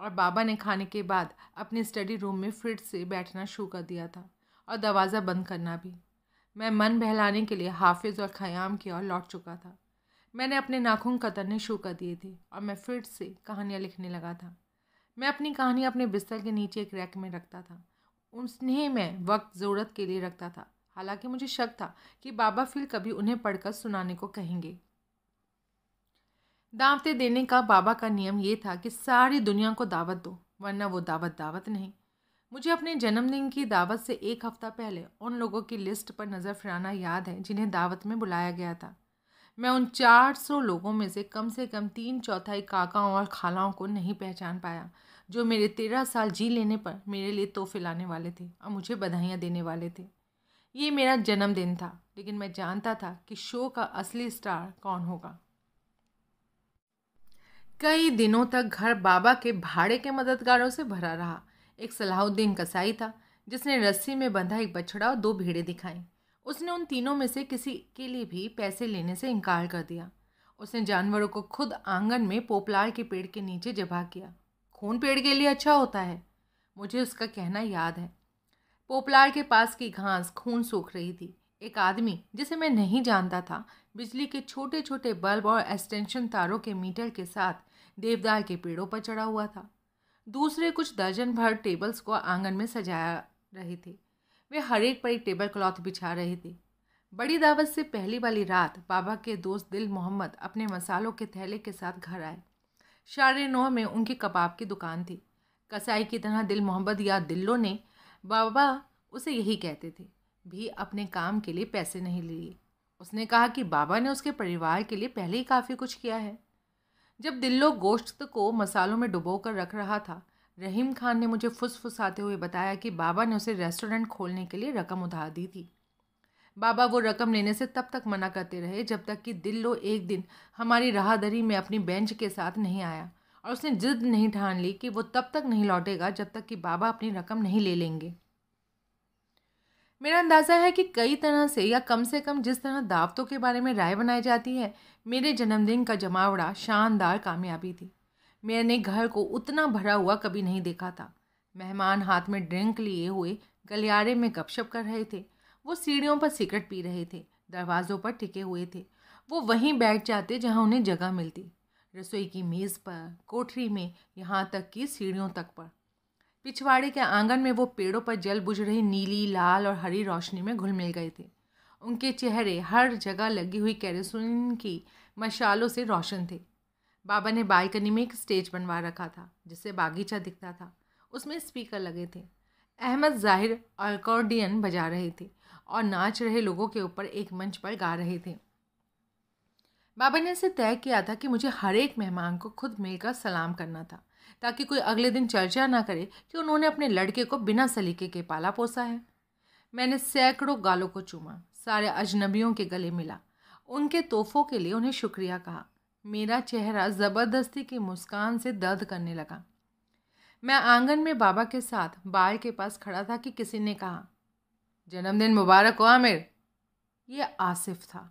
और बाबा ने खाने के बाद अपने स्टडी रूम में फिर से बैठना शुरू कर दिया था और दरवाज़ा बंद करना भी मैं मन बहलाने के लिए हाफिज़ और ख़याम की ओर लौट चुका था मैंने अपने नाखून कतरने शुरू कर दिए थे और मैं फिर से कहानियाँ लिखने लगा था मैं अपनी कहानी अपने बिस्तर के नीचे एक रैक में रखता था उन्हें मैं वक्त ज़रूरत के लिए रखता था हालांकि मुझे शक था कि बाबा फिर कभी उन्हें पढ़कर सुनाने को कहेंगे दावतें देने का बाबा का नियम ये था कि सारी दुनिया को दावत दो वरना वो दावत दावत नहीं मुझे अपने जन्मदिन की दावत से एक हफ़्ता पहले उन लोगों की लिस्ट पर नज़र फिराना याद है जिन्हें दावत में बुलाया गया था मैं उन चार सौ लोगों में से कम से कम तीन चौथाई काकाओं और खालाओं को नहीं पहचान पाया जो मेरे तेरह साल जी लेने पर मेरे लिए तोहफे लाने वाले थे और मुझे बधाइयाँ देने वाले थे ये मेरा जन्मदिन था लेकिन मैं जानता था कि शो का असली स्टार कौन होगा कई दिनों तक घर बाबा के भाड़े के मददगारों से भरा रहा एक सलाहुद्दीन कसाई था जिसने रस्सी में बंधा एक बछड़ा और दो भेड़े दिखाई उसने उन तीनों में से किसी के लिए भी पैसे लेने से इनकार कर दिया उसने जानवरों को खुद आंगन में पोपलार के पेड़ के नीचे जबा किया खून पेड़ के लिए अच्छा होता है मुझे उसका कहना याद है पोपलार के पास की घास खून सूख रही थी एक आदमी जिसे मैं नहीं जानता था बिजली के छोटे छोटे बल्ब और एक्सटेंशन तारों के मीटर के साथ देवदार के पेड़ों पर चढ़ा हुआ था दूसरे कुछ दर्जन भर टेबल्स को आंगन में सजाया रहे थे वे हर एक पर एक टेबल क्लॉथ बिछा रहे थे बड़ी दावत से पहली वाली रात बाबा के दोस्त दिल मोहम्मद अपने मसालों के थैले के साथ घर आए शारे नौ में उनकी कबाब की दुकान थी कसाई की तरह दिल मोहम्मद या दिल्लो ने बाबा उसे यही कहते थे भी अपने काम के लिए पैसे नहीं लिए उसने कहा कि बाबा ने उसके परिवार के लिए पहले ही काफ़ी कुछ किया है जब दिल्लो गोश्त को मसालों में डुबो कर रख रहा था रहीम खान ने मुझे फुसफुसाते हुए बताया कि बाबा ने उसे रेस्टोरेंट खोलने के लिए रकम उधार दी थी बाबा वो रकम लेने से तब तक मना करते रहे जब तक कि दिल्लो एक दिन हमारी राहदरी में अपनी बेंच के साथ नहीं आया और उसने जिद नहीं ठान ली कि वो तब तक नहीं लौटेगा जब तक कि बाबा अपनी रकम नहीं ले लेंगे मेरा अंदाज़ा है कि कई तरह से या कम से कम जिस तरह दावतों के बारे में राय बनाई जाती है मेरे जन्मदिन का जमावड़ा शानदार कामयाबी थी मैंने घर को उतना भरा हुआ कभी नहीं देखा था मेहमान हाथ में ड्रिंक लिए हुए गलियारे में गपशप कर रहे थे वो सीढ़ियों पर सिगरेट पी रहे थे दरवाज़ों पर टिके हुए थे वो वहीं बैठ जाते जहाँ उन्हें जगह मिलती रसोई की मेज़ पर कोठरी में यहाँ तक कि सीढ़ियों तक पर पिछवाड़े के आंगन में वो पेड़ों पर जल बुझ रही नीली लाल और हरी रोशनी में घुल मिल गए थे उनके चेहरे हर जगह लगी हुई कैरोसिन की मशालों से रोशन थे बाबा ने बालकनी में एक स्टेज बनवा रखा था जिससे बागीचा दिखता था उसमें स्पीकर लगे थे अहमद जाहिर अल्कॉर्डियन बजा रहे थे और नाच रहे लोगों के ऊपर एक मंच पर गा रहे थे बाबा ने इसे तय किया था कि मुझे हर एक मेहमान को खुद मिलकर सलाम करना था ताकि कोई अगले दिन चर्चा ना करे कि उन्होंने अपने लड़के को बिना सलीके के पाला पोसा है मैंने सैकड़ों गालों को चूमा सारे अजनबियों के गले मिला उनके तोहफों के लिए उन्हें शुक्रिया कहा मेरा चेहरा ज़बरदस्ती की मुस्कान से दर्द करने लगा मैं आंगन में बाबा के साथ बाल के पास खड़ा था कि किसी ने कहा जन्मदिन मुबारक हो आमिर ये आसिफ था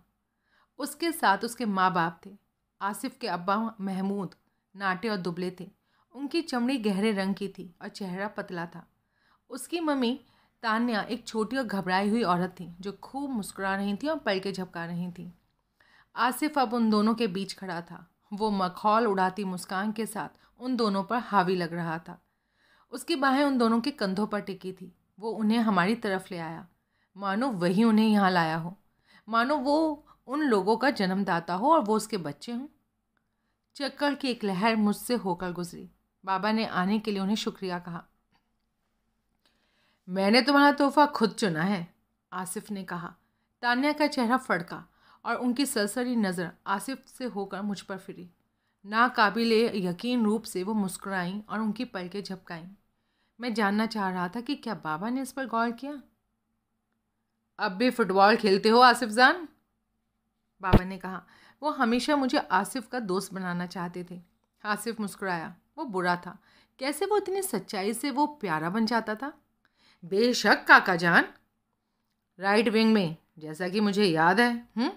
उसके साथ उसके माँ बाप थे आसिफ के अब्बा महमूद नाटे और दुबले थे उनकी चमड़ी गहरे रंग की थी और चेहरा पतला था उसकी मम्मी तान्या एक छोटी और घबराई हुई औरत थी जो खूब मुस्कुरा रही थी और पलके झपका रही थी आसिफ अब उन दोनों के बीच खड़ा था वो मखौल उड़ाती मुस्कान के साथ उन दोनों पर हावी लग रहा था उसकी बाहें उन दोनों के कंधों पर टिकी थी वो उन्हें हमारी तरफ ले आया मानो वही उन्हें यहाँ लाया हो मानो वो उन लोगों का जन्मदाता हो और वो उसके बच्चे हों चक्कर की एक लहर मुझसे होकर गुजरी बाबा ने आने के लिए उन्हें शुक्रिया कहा मैंने तुम्हारा तोहफा खुद चुना है आसिफ ने कहा तान्या का चेहरा फड़का और उनकी सरसरी नज़र आसिफ से होकर मुझ पर फिरी नाकाबिल यकीन रूप से वो मुस्कुराईं और उनकी पलकें झपकाईं मैं जानना चाह रहा था कि क्या बाबा ने इस पर गौर किया अब भी फुटबॉल खेलते हो आसिफ जान बाबा ने कहा वो हमेशा मुझे आसिफ का दोस्त बनाना चाहते थे आसिफ मुस्कुराया वो बुरा था कैसे वो इतनी सच्चाई से वो प्यारा बन जाता था बेशक काका जान राइट विंग में जैसा कि मुझे याद है हुँ? हम्म?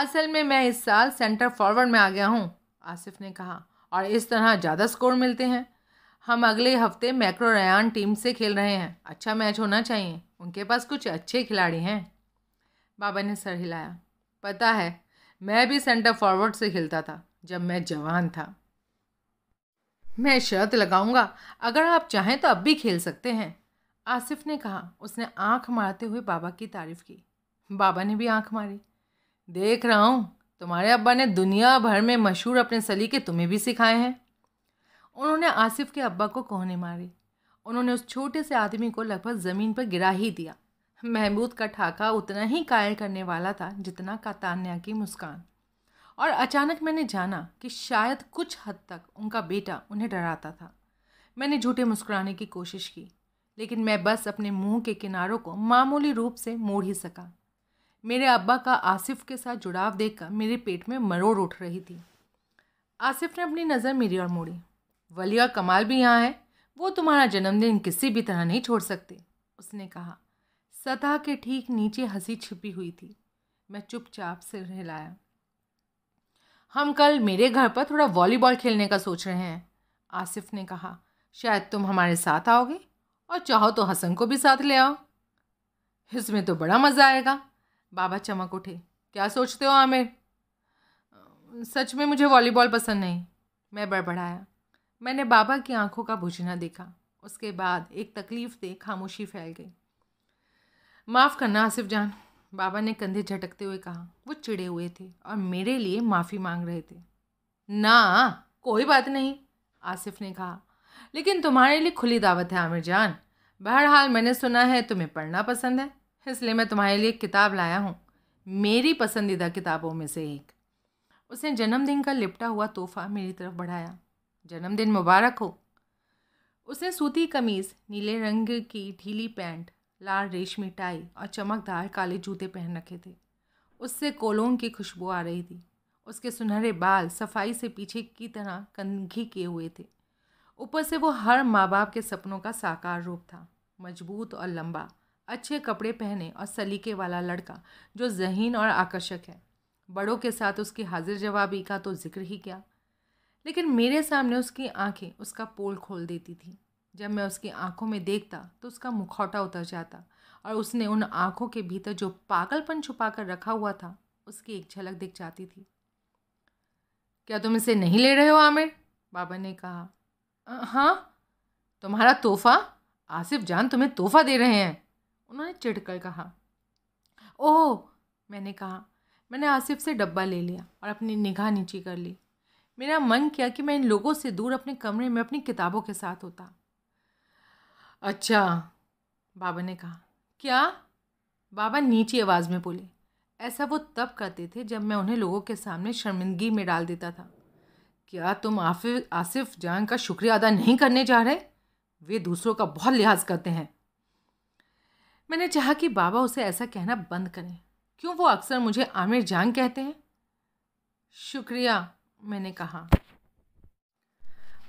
असल में मैं इस साल सेंटर फॉरवर्ड में आ गया हूँ आसिफ ने कहा और इस तरह ज़्यादा स्कोर मिलते हैं हम अगले हफ्ते मैक्रो रयान टीम से खेल रहे हैं अच्छा मैच होना चाहिए उनके पास कुछ अच्छे खिलाड़ी हैं बाबा ने सर हिलाया पता है मैं भी सेंटर फॉरवर्ड से खेलता था जब मैं जवान था मैं शर्त लगाऊंगा अगर आप चाहें तो अब भी खेल सकते हैं आसिफ ने कहा उसने आंख मारते हुए बाबा की तारीफ़ की बाबा ने भी आंख मारी देख रहा हूँ तुम्हारे अब्बा ने दुनिया भर में मशहूर अपने सलीके तुम्हें भी सिखाए हैं उन्होंने आसिफ के अब्बा को कोहने मारे उन्होंने उस छोटे से आदमी को लगभग ज़मीन पर गिरा ही दिया महमूद का ठाका उतना ही कायल करने वाला था जितना कातान्या की मुस्कान और अचानक मैंने जाना कि शायद कुछ हद तक उनका बेटा उन्हें डराता था मैंने झूठे मुस्कुराने की कोशिश की लेकिन मैं बस अपने मुंह के किनारों को मामूली रूप से मोड़ ही सका मेरे अब्बा का आसिफ के साथ जुड़ाव देखकर मेरे पेट में मरोड़ उठ रही थी आसिफ ने अपनी नज़र मेरी और मोड़ी वली और कमाल भी यहाँ है वो तुम्हारा जन्मदिन किसी भी तरह नहीं छोड़ सकते उसने कहा सतह के ठीक नीचे हंसी छिपी हुई थी मैं चुपचाप सिर हिलाया हम कल मेरे घर पर थोड़ा वॉलीबॉल खेलने का सोच रहे हैं आसिफ ने कहा शायद तुम हमारे साथ आओगे और चाहो तो हसन को भी साथ ले आओ इसमें तो बड़ा मज़ा आएगा बाबा चमक उठे क्या सोचते हो आमिर सच में मुझे वॉलीबॉल पसंद नहीं मैं बड़बड़ाया मैंने बाबा की आंखों का बुझना देखा उसके बाद एक तकलीफ दे खामोशी फैल गई माफ़ करना आसिफ जान बाबा ने कंधे झटकते हुए कहा वो चिड़े हुए थे और मेरे लिए माफ़ी मांग रहे थे ना कोई बात नहीं आसिफ ने कहा लेकिन तुम्हारे लिए खुली दावत है आमिर जान बहरहाल मैंने सुना है तुम्हें पढ़ना पसंद है इसलिए मैं तुम्हारे लिए किताब लाया हूँ मेरी पसंदीदा किताबों में से एक उसने जन्मदिन का लिपटा हुआ तोहफा मेरी तरफ बढ़ाया जन्मदिन मुबारक हो उसने सूती कमीज़ नीले रंग की ढीली पैंट लाल रेशमी टाई और चमकदार काले जूते पहन रखे थे उससे कोलोन की खुशबू आ रही थी उसके सुनहरे बाल सफाई से पीछे की तरह कंघी किए हुए थे ऊपर से वो हर माँ बाप के सपनों का साकार रूप था मजबूत और लंबा अच्छे कपड़े पहने और सलीके वाला लड़का जो जहीन और आकर्षक है बड़ों के साथ उसकी हाजिर जवाबी का तो जिक्र ही क्या लेकिन मेरे सामने उसकी आंखें उसका पोल खोल देती थी जब मैं उसकी आंखों में देखता तो उसका मुखौटा उतर जाता और उसने उन आंखों के भीतर जो पागलपन छुपा कर रखा हुआ था उसकी एक झलक दिख जाती थी क्या तुम इसे नहीं ले रहे हो आमिर बाबा ने कहा हाँ तुम्हारा तोहफा आसिफ जान तुम्हें तोहफा दे रहे हैं उन्होंने चिढ़कर कहा ओह मैंने कहा मैंने आसिफ से डब्बा ले लिया और अपनी निगाह नीचे कर ली मेरा मन किया कि मैं इन लोगों से दूर अपने कमरे में अपनी किताबों के साथ होता अच्छा बाबा ने कहा क्या बाबा नीची आवाज़ में बोले ऐसा वो तब करते थे जब मैं उन्हें लोगों के सामने शर्मिंदगी में डाल देता था क्या तुम आफि आसिफ जान का शुक्रिया अदा नहीं करने जा रहे वे दूसरों का बहुत लिहाज करते हैं मैंने चाहा कि बाबा उसे ऐसा कहना बंद करें क्यों वो अक्सर मुझे आमिर जान कहते हैं शुक्रिया मैंने कहा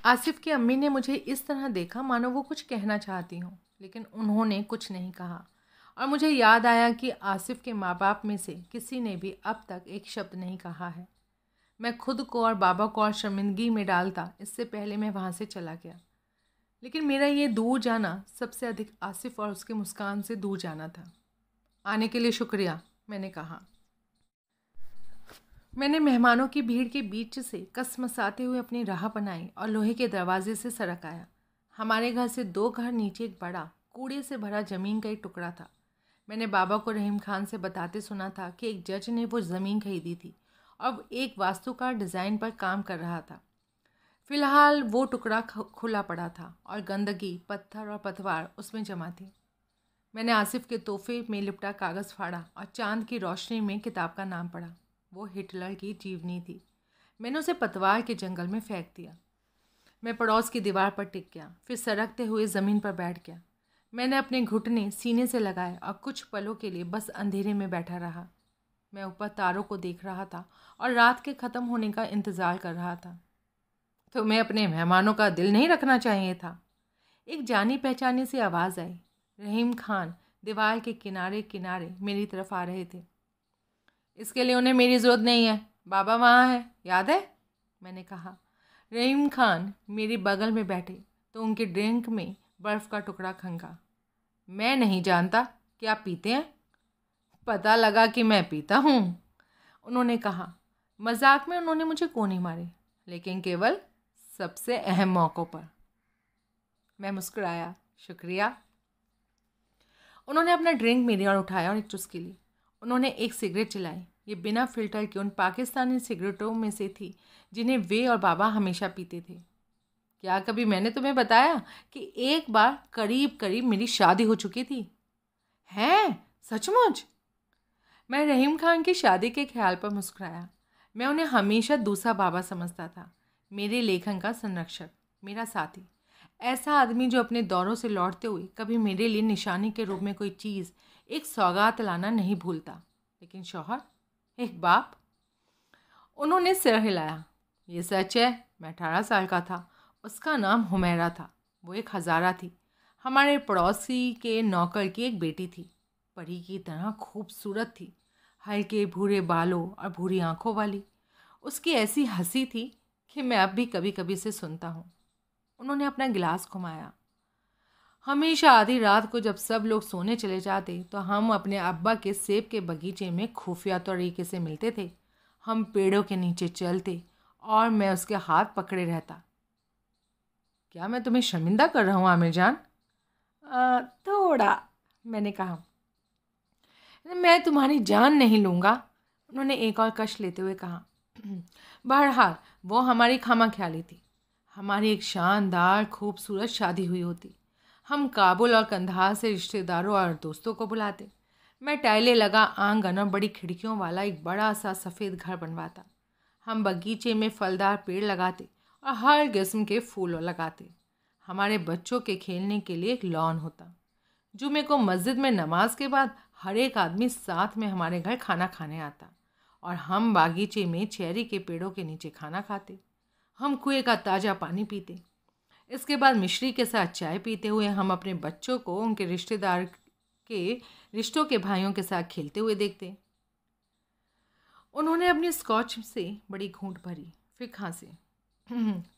आसिफ की अम्मी ने मुझे इस तरह देखा मानो वो कुछ कहना चाहती हूँ लेकिन उन्होंने कुछ नहीं कहा और मुझे याद आया कि आसिफ के माँ बाप में से किसी ने भी अब तक एक शब्द नहीं कहा है मैं खुद को और बाबा को और शर्मिंदगी में डालता इससे पहले मैं वहाँ से चला गया लेकिन मेरा ये दूर जाना सबसे अधिक आसिफ और उसके मुस्कान से दूर जाना था आने के लिए शुक्रिया मैंने कहा मैंने मेहमानों की भीड़ के बीच से कसमसाते हुए अपनी राह बनाई और लोहे के दरवाजे से सड़क आया हमारे घर से दो घर नीचे एक बड़ा कूड़े से भरा ज़मीन का एक टुकड़ा था मैंने बाबा को रहीम खान से बताते सुना था कि एक जज ने वो ज़मीन खरीदी थी और एक वास्तुकार डिज़ाइन पर काम कर रहा था फिलहाल वो टुकड़ा खुला पड़ा था और गंदगी पत्थर और पतवार उसमें जमा थी मैंने आसिफ के तोहफे में लिपटा कागज़ फाड़ा और चांद की रोशनी में किताब का नाम पढ़ा वो हिटलर की जीवनी थी मैंने उसे पतवार के जंगल में फेंक दिया मैं पड़ोस की दीवार पर टिक गया फिर सड़कते हुए ज़मीन पर बैठ गया मैंने अपने घुटने सीने से लगाए और कुछ पलों के लिए बस अंधेरे में बैठा रहा मैं ऊपर तारों को देख रहा था और रात के ख़त्म होने का इंतज़ार कर रहा था तो मैं अपने मेहमानों का दिल नहीं रखना चाहिए था एक जानी पहचानी सी आवाज़ आई रहीम खान दीवार के किनारे किनारे मेरी तरफ आ रहे थे इसके लिए उन्हें मेरी ज़रूरत नहीं है बाबा वहाँ है याद है मैंने कहा रहीम खान मेरे बगल में बैठे तो उनके ड्रिंक में बर्फ़ का टुकड़ा खंगा मैं नहीं जानता कि आप पीते हैं पता लगा कि मैं पीता हूँ उन्होंने कहा मजाक में उन्होंने मुझे कोने मारे लेकिन केवल सबसे अहम मौक़ों पर मैं मुस्कुराया शुक्रिया उन्होंने अपना ड्रिंक मेरी और उठाया और एक चुस्की ली उन्होंने एक सिगरेट चलाई ये बिना फिल्टर के उन पाकिस्तानी सिगरेटों में से थी जिन्हें वे और बाबा हमेशा पीते थे क्या कभी मैंने तुम्हें बताया कि एक बार करीब करीब मेरी शादी हो चुकी थी हैं सचमुच मैं रहीम खान की शादी के ख्याल पर मुस्कुराया मैं उन्हें हमेशा दूसरा बाबा समझता था मेरे लेखन का संरक्षक मेरा साथी ऐसा आदमी जो अपने दौरों से लौटते हुए कभी मेरे लिए निशानी के रूप में कोई चीज़ एक सौगात लाना नहीं भूलता लेकिन शौहर एक बाप उन्होंने सिर हिलाया ये सच है मैं अठारह साल का था उसका नाम हुमैरा था वो एक हज़ारा थी हमारे पड़ोसी के नौकर की एक बेटी थी परी की तरह खूबसूरत थी हल्के भूरे बालों और भूरी आँखों वाली उसकी ऐसी हंसी थी कि मैं अब भी कभी कभी से सुनता हूँ उन्होंने अपना गिलास घुमाया हमेशा आधी रात को जब सब लोग सोने चले जाते तो हम अपने अब्बा के सेब के बगीचे में खुफिया तरीके से मिलते थे हम पेड़ों के नीचे चलते और मैं उसके हाथ पकड़े रहता क्या मैं तुम्हें शर्मिंदा कर रहा हूँ आमिर जान आ, थोड़ा मैंने कहा मैं तुम्हारी जान नहीं लूँगा उन्होंने एक और कश लेते हुए कहा बहरहाल वो हमारी खामा ख्याली थी हमारी एक शानदार खूबसूरत शादी हुई होती हम काबुल और कंधार से रिश्तेदारों और दोस्तों को बुलाते मैं टाइलें लगा आंगन और बड़ी खिड़कियों वाला एक बड़ा सा सफ़ेद घर बनवाता हम बगीचे में फलदार पेड़ लगाते और हर किस्म के फूल लगाते हमारे बच्चों के खेलने के लिए एक लॉन होता जुमे को मस्जिद में नमाज के बाद हर एक आदमी साथ में हमारे घर खाना खाने आता और हम बागीचे में चेरी के पेड़ों के नीचे खाना खाते हम कुएँ का ताज़ा पानी पीते इसके बाद मिश्री के साथ चाय पीते हुए हम अपने बच्चों को उनके रिश्तेदार के रिश्तों के भाइयों के साथ खेलते हुए देखते उन्होंने अपनी स्कॉच से बड़ी घूंट भरी फिर खांसे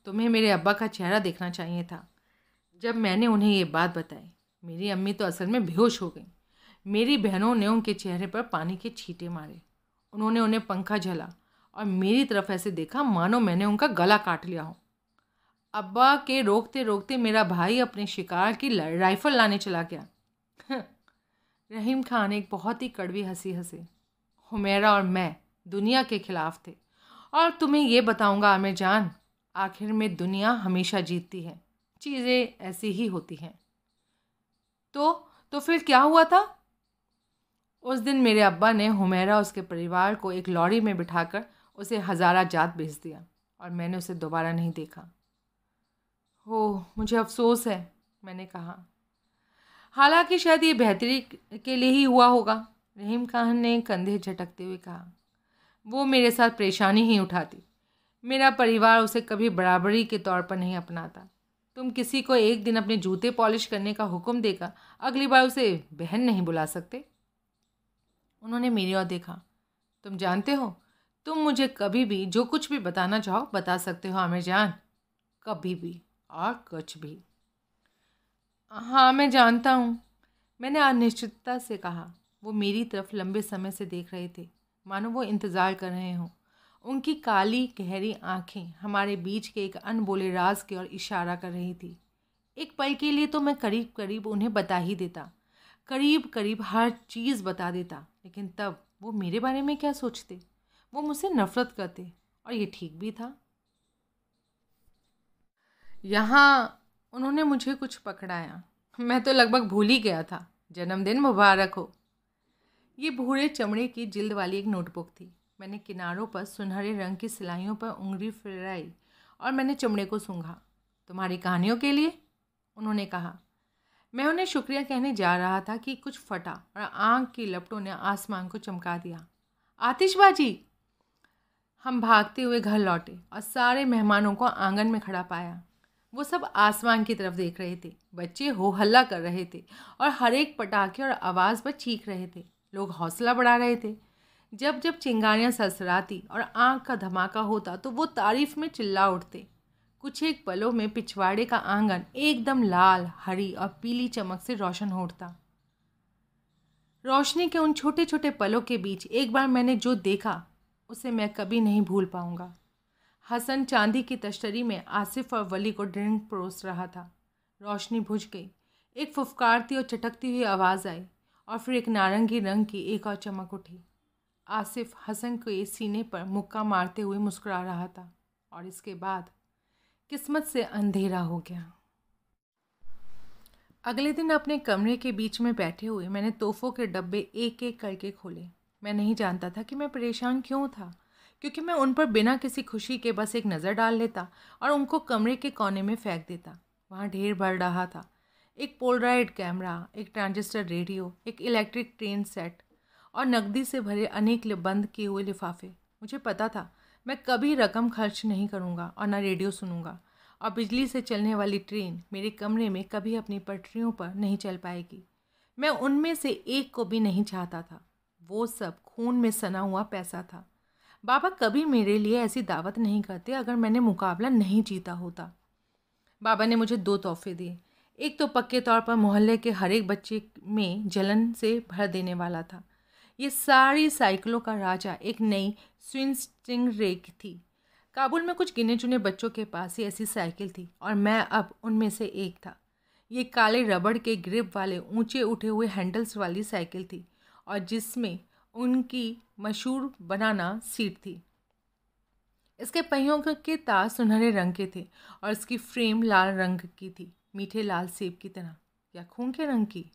तुम्हें मेरे अब्बा का चेहरा देखना चाहिए था जब मैंने उन्हें ये बात बताई मेरी अम्मी तो असल में बेहोश हो गई मेरी बहनों ने उनके चेहरे पर पानी के छींटे मारे उन्होंने उन्हें पंखा झला और मेरी तरफ ऐसे देखा मानो मैंने उनका गला काट लिया हो अब्बा के रोकते रोकते मेरा भाई अपने शिकार की राइफ़ल लाने चला गया रहीम खान एक बहुत ही कड़वी हंसी हंसे हुमेरा और मैं दुनिया के ख़िलाफ़ थे और तुम्हें यह बताऊंगा आमिर जान आखिर में दुनिया हमेशा जीतती है चीज़ें ऐसी ही होती हैं तो तो फिर क्या हुआ था उस दिन मेरे अब्बा ने हुमेरा उसके परिवार को एक लॉरी में बिठाकर उसे हज़ारा जात भेज दिया और मैंने उसे दोबारा नहीं देखा हो मुझे अफसोस है मैंने कहा हालांकि शायद ये बेहतरी के लिए ही हुआ होगा रहीम खान ने कंधे झटकते हुए कहा वो मेरे साथ परेशानी ही उठाती मेरा परिवार उसे कभी बराबरी के तौर पर नहीं अपनाता तुम किसी को एक दिन अपने जूते पॉलिश करने का हुक्म देगा अगली बार उसे बहन नहीं बुला सकते उन्होंने मेरी ओर देखा तुम जानते हो तुम मुझे कभी भी जो कुछ भी बताना चाहो बता सकते हो आमिर जान कभी भी और कुछ भी हाँ मैं जानता हूँ मैंने अनिश्चितता से कहा वो मेरी तरफ लंबे समय से देख रहे थे मानो वो इंतज़ार कर रहे हों उनकी काली गहरी आंखें हमारे बीच के एक अनबोले राज की ओर इशारा कर रही थी एक पल के लिए तो मैं करीब करीब उन्हें बता ही देता करीब करीब हर चीज़ बता देता लेकिन तब वो मेरे बारे में क्या सोचते वो मुझसे नफ़रत करते और ये ठीक भी था यहाँ उन्होंने मुझे कुछ पकड़ाया मैं तो लगभग भूल ही गया था जन्मदिन मुबारक हो ये भूरे चमड़े की जिल्द वाली एक नोटबुक थी मैंने किनारों पर सुनहरे रंग की सिलाइयों पर उंगली फिराई और मैंने चमड़े को सूंघा तुम्हारी कहानियों के लिए उन्होंने कहा मैं उन्हें शुक्रिया कहने जा रहा था कि कुछ फटा और आँख की लपटों ने आसमान को चमका दिया आतिशबाजी हम भागते हुए घर लौटे और सारे मेहमानों को आंगन में खड़ा पाया वो सब आसमान की तरफ देख रहे थे बच्चे हो हल्ला कर रहे थे और हर एक पटाखे और आवाज़ पर चीख रहे थे लोग हौसला बढ़ा रहे थे जब जब चिंगारियाँ सरसराती और आँख का धमाका होता तो वो तारीफ में चिल्ला उठते कुछ एक पलों में पिछवाड़े का आंगन एकदम लाल हरी और पीली चमक से रोशन हो उठता रोशनी के उन छोटे छोटे पलों के बीच एक बार मैंने जो देखा उसे मैं कभी नहीं भूल पाऊँगा हसन चांदी की तश्तरी में आसिफ और वली को ड्रिंक परोस रहा था रोशनी बुझ गई एक फुफकारती और चटकती हुई आवाज़ आई और फिर एक नारंगी रंग की एक और चमक उठी आसिफ हसन के सीने पर मुक्का मारते हुए मुस्कुरा रहा था और इसके बाद किस्मत से अंधेरा हो गया अगले दिन अपने कमरे के बीच में बैठे हुए मैंने तोहफों के डब्बे एक एक करके खोले मैं नहीं जानता था कि मैं परेशान क्यों था क्योंकि मैं उन पर बिना किसी खुशी के बस एक नज़र डाल लेता और उनको कमरे के कोने में फेंक देता वहाँ ढेर भर रहा था एक पोलराइड कैमरा एक ट्रांजिस्टर रेडियो एक इलेक्ट्रिक ट्रेन सेट और नकदी से भरे अनेक बंद किए हुए लिफाफे मुझे पता था मैं कभी रकम खर्च नहीं करूँगा और ना रेडियो सुनूँगा और बिजली से चलने वाली ट्रेन मेरे कमरे में कभी अपनी पटरियों पर नहीं चल पाएगी मैं उनमें से एक को भी नहीं चाहता था वो सब खून में सना हुआ पैसा था बाबा कभी मेरे लिए ऐसी दावत नहीं करते अगर मैंने मुकाबला नहीं जीता होता बाबा ने मुझे दो तोहफे दिए एक तो पक्के तौर पर मोहल्ले के हर एक बच्चे में जलन से भर देने वाला था ये सारी साइकिलों का राजा एक नई स्विंग स्टिंग रेक थी काबुल में कुछ गिने चुने बच्चों के पास ही ऐसी साइकिल थी और मैं अब उनमें से एक था ये काले रबड़ के ग्रिप वाले ऊंचे उठे हुए हैंडल्स वाली साइकिल थी और जिसमें उनकी मशहूर बनाना सीट थी इसके पहियों के तार सुनहरे रंग के थे और इसकी फ्रेम लाल रंग की थी मीठे लाल सेब की तरह या खून के रंग की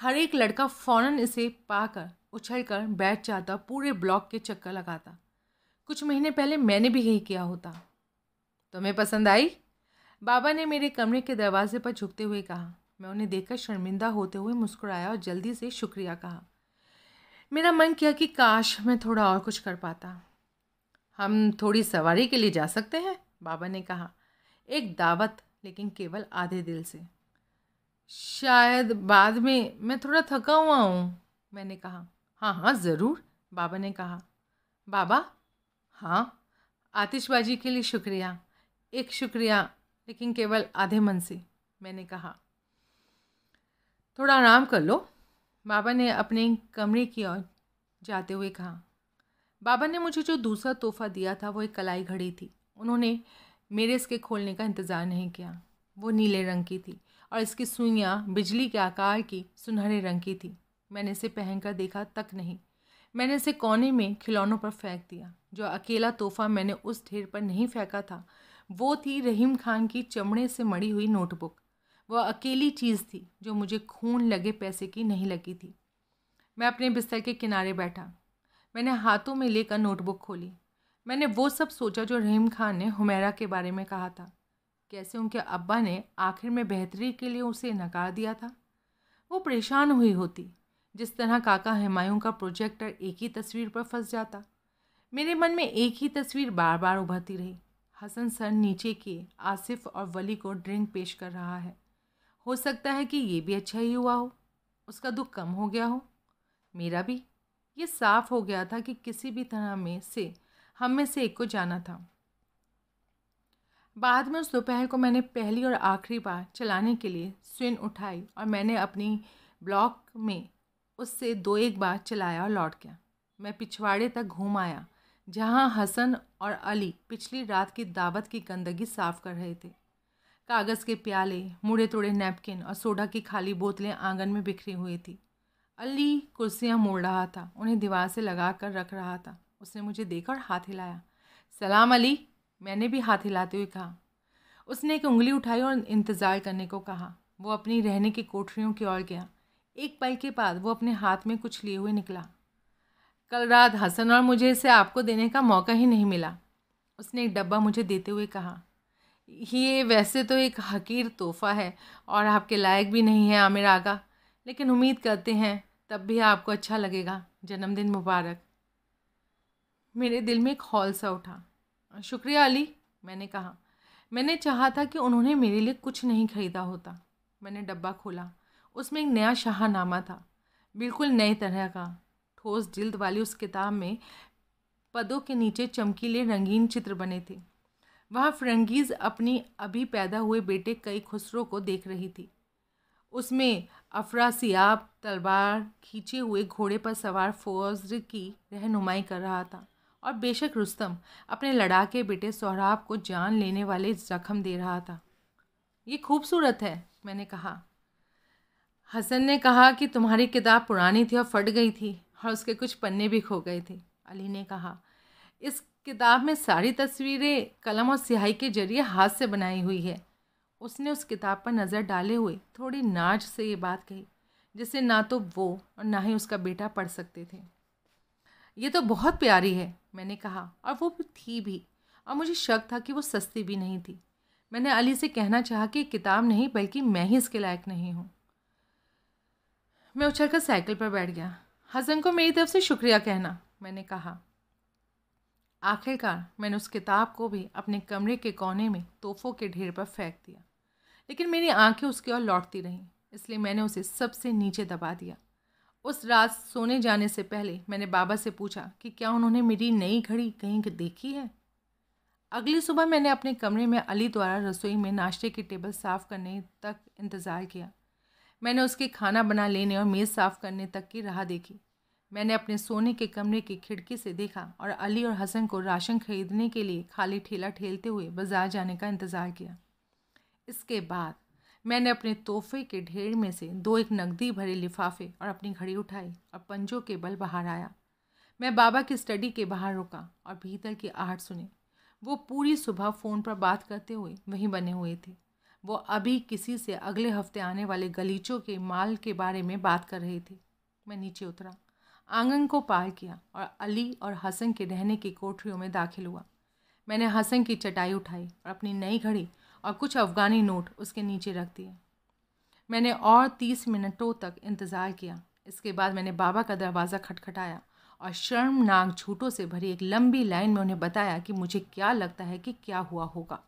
हर एक लड़का फौरन इसे पाकर उछल कर बैठ जाता पूरे ब्लॉक के चक्कर लगाता कुछ महीने पहले मैंने भी यही किया होता तुम्हें पसंद आई बाबा ने मेरे कमरे के दरवाजे पर झुकते हुए कहा मैं उन्हें देखकर शर्मिंदा होते हुए मुस्कुराया और जल्दी से शुक्रिया कहा मेरा मन किया कि काश मैं थोड़ा और कुछ कर पाता हम थोड़ी सवारी के लिए जा सकते हैं बाबा ने कहा एक दावत लेकिन केवल आधे दिल से शायद बाद में मैं थोड़ा थका हुआ हूँ मैंने कहा हाँ हाँ ज़रूर बाबा ने कहा बाबा हाँ आतिशबाजी के लिए शुक्रिया एक शुक्रिया लेकिन केवल आधे मन से मैंने कहा थोड़ा आराम कर लो बाबा ने अपने कमरे की ओर जाते हुए कहा बाबा ने मुझे जो दूसरा तोहफा दिया था वो एक कलाई घड़ी थी उन्होंने मेरे इसके खोलने का इंतज़ार नहीं किया वो नीले रंग की थी और इसकी सुइयाँ बिजली के आकार की सुनहरे रंग की थी मैंने इसे पहनकर देखा तक नहीं मैंने इसे कोने में खिलौनों पर फेंक दिया जो अकेला तोहफा मैंने उस ढेर पर नहीं फेंका था वो थी रहीम खान की चमड़े से मड़ी हुई नोटबुक वह अकेली चीज़ थी जो मुझे खून लगे पैसे की नहीं लगी थी मैं अपने बिस्तर के किनारे बैठा मैंने हाथों में लेकर नोटबुक खोली मैंने वो सब सोचा जो रहीम खान ने हुमैरा के बारे में कहा था कैसे उनके अब्बा ने आखिर में बेहतरी के लिए उसे नकार दिया था वो परेशान हुई होती जिस तरह काका हमायूं का प्रोजेक्टर एक ही तस्वीर पर फंस जाता मेरे मन में एक ही तस्वीर बार बार उभरती रही हसन सर नीचे किए आसिफ और वली को ड्रिंक पेश कर रहा है हो सकता है कि ये भी अच्छा ही हुआ हो उसका दुख कम हो गया हो मेरा भी ये साफ हो गया था कि किसी भी तरह में से हम में से एक को जाना था बाद में उस दोपहर को मैंने पहली और आखिरी बार चलाने के लिए स्विन उठाई और मैंने अपनी ब्लॉक में उससे दो एक बार चलाया और लौट गया मैं पिछवाड़े तक घूम आया जहाँ हसन और अली पिछली रात की दावत की गंदगी साफ़ कर रहे थे कागज़ के प्याले मुड़े तोड़े नैपकिन और सोडा की खाली बोतलें आंगन में बिखरी हुई थी अली कुर्सियाँ मोड़ रहा था उन्हें दीवार से लगा कर रख रहा था उसने मुझे देखा और हाथ हिलाया सलाम अली मैंने भी हाथ हिलाते हुए कहा उसने एक उंगली उठाई और इंतज़ार करने को कहा वो अपनी रहने की कोठरियों की ओर गया एक पल के बाद वो अपने हाथ में कुछ लिए हुए निकला कल रात हसन और मुझे इसे आपको देने का मौका ही नहीं मिला उसने एक डब्बा मुझे देते हुए कहा ये वैसे तो एक हकीर तोहफ़ा है और आपके लायक भी नहीं है आमिर आगा लेकिन उम्मीद करते हैं तब भी आपको अच्छा लगेगा जन्मदिन मुबारक मेरे दिल में एक हॉल सा उठा शुक्रिया अली मैंने कहा मैंने चाहा था कि उन्होंने मेरे लिए कुछ नहीं ख़रीदा होता मैंने डब्बा खोला उसमें एक नया शाहनामा था बिल्कुल नए तरह का ठोस जिल्द वाली उस किताब में पदों के नीचे चमकीले रंगीन चित्र बने थे वह फ्रंगीज अपनी अभी पैदा हुए बेटे कई खुसरो को देख रही थी उसमें अफरासियाब तलवार खींचे हुए घोड़े पर सवार फौज की रहनुमाई कर रहा था और बेशक रुस्तम अपने लड़ाके बेटे सौराब को जान लेने वाले जख्म दे रहा था ये खूबसूरत है मैंने कहा हसन ने कहा कि तुम्हारी किताब पुरानी थी और फट गई थी और उसके कुछ पन्ने भी खो गए थे अली ने कहा इस किताब में सारी तस्वीरें कलम और स्याही के जरिए हाथ से बनाई हुई है उसने उस किताब पर नज़र डाले हुए थोड़ी नाच से ये बात कही जिसे ना तो वो और ना ही उसका बेटा पढ़ सकते थे ये तो बहुत प्यारी है मैंने कहा और वो थी भी और मुझे शक था कि वो सस्ती भी नहीं थी मैंने अली से कहना चाहा कि किताब नहीं बल्कि मैं ही इसके लायक नहीं हूँ मैं उछल कर साइकिल पर बैठ गया हसन को मेरी तरफ से शुक्रिया कहना मैंने कहा आखिरकार मैंने उस किताब को भी अपने कमरे के कोने में तोहफों के ढेर पर फेंक दिया लेकिन मेरी आंखें उसकी ओर लौटती रहीं इसलिए मैंने उसे सबसे नीचे दबा दिया उस रात सोने जाने से पहले मैंने बाबा से पूछा कि क्या उन्होंने मेरी नई घड़ी कहीं देखी है अगली सुबह मैंने अपने कमरे में अली द्वारा रसोई में नाश्ते की टेबल साफ़ करने तक इंतज़ार किया मैंने उसके खाना बना लेने और मेज़ साफ़ करने तक की राह देखी मैंने अपने सोने के कमरे की खिड़की से देखा और अली और हसन को राशन खरीदने के लिए खाली ठेला ठेलते हुए बाजार जाने का इंतज़ार किया इसके बाद मैंने अपने तोहफे के ढेर में से दो एक नकदी भरे लिफाफे और अपनी घड़ी उठाई और पंजों के बल बाहर आया मैं बाबा की स्टडी के बाहर रुका और भीतर की आहट सुनी वो पूरी सुबह फ़ोन पर बात करते हुए वहीं बने हुए थे वो अभी किसी से अगले हफ्ते आने वाले गलीचों के माल के बारे में बात कर रहे थे मैं नीचे उतरा आंगन को पार किया और अली और हसन के रहने की कोठरियों में दाखिल हुआ मैंने हसन की चटाई उठाई और अपनी नई घड़ी और कुछ अफगानी नोट उसके नीचे रख दिए मैंने और तीस मिनटों तक इंतज़ार किया इसके बाद मैंने बाबा का दरवाज़ा खटखटाया और शर्मनाक झूठों से भरी एक लंबी लाइन में उन्हें बताया कि मुझे क्या लगता है कि क्या हुआ होगा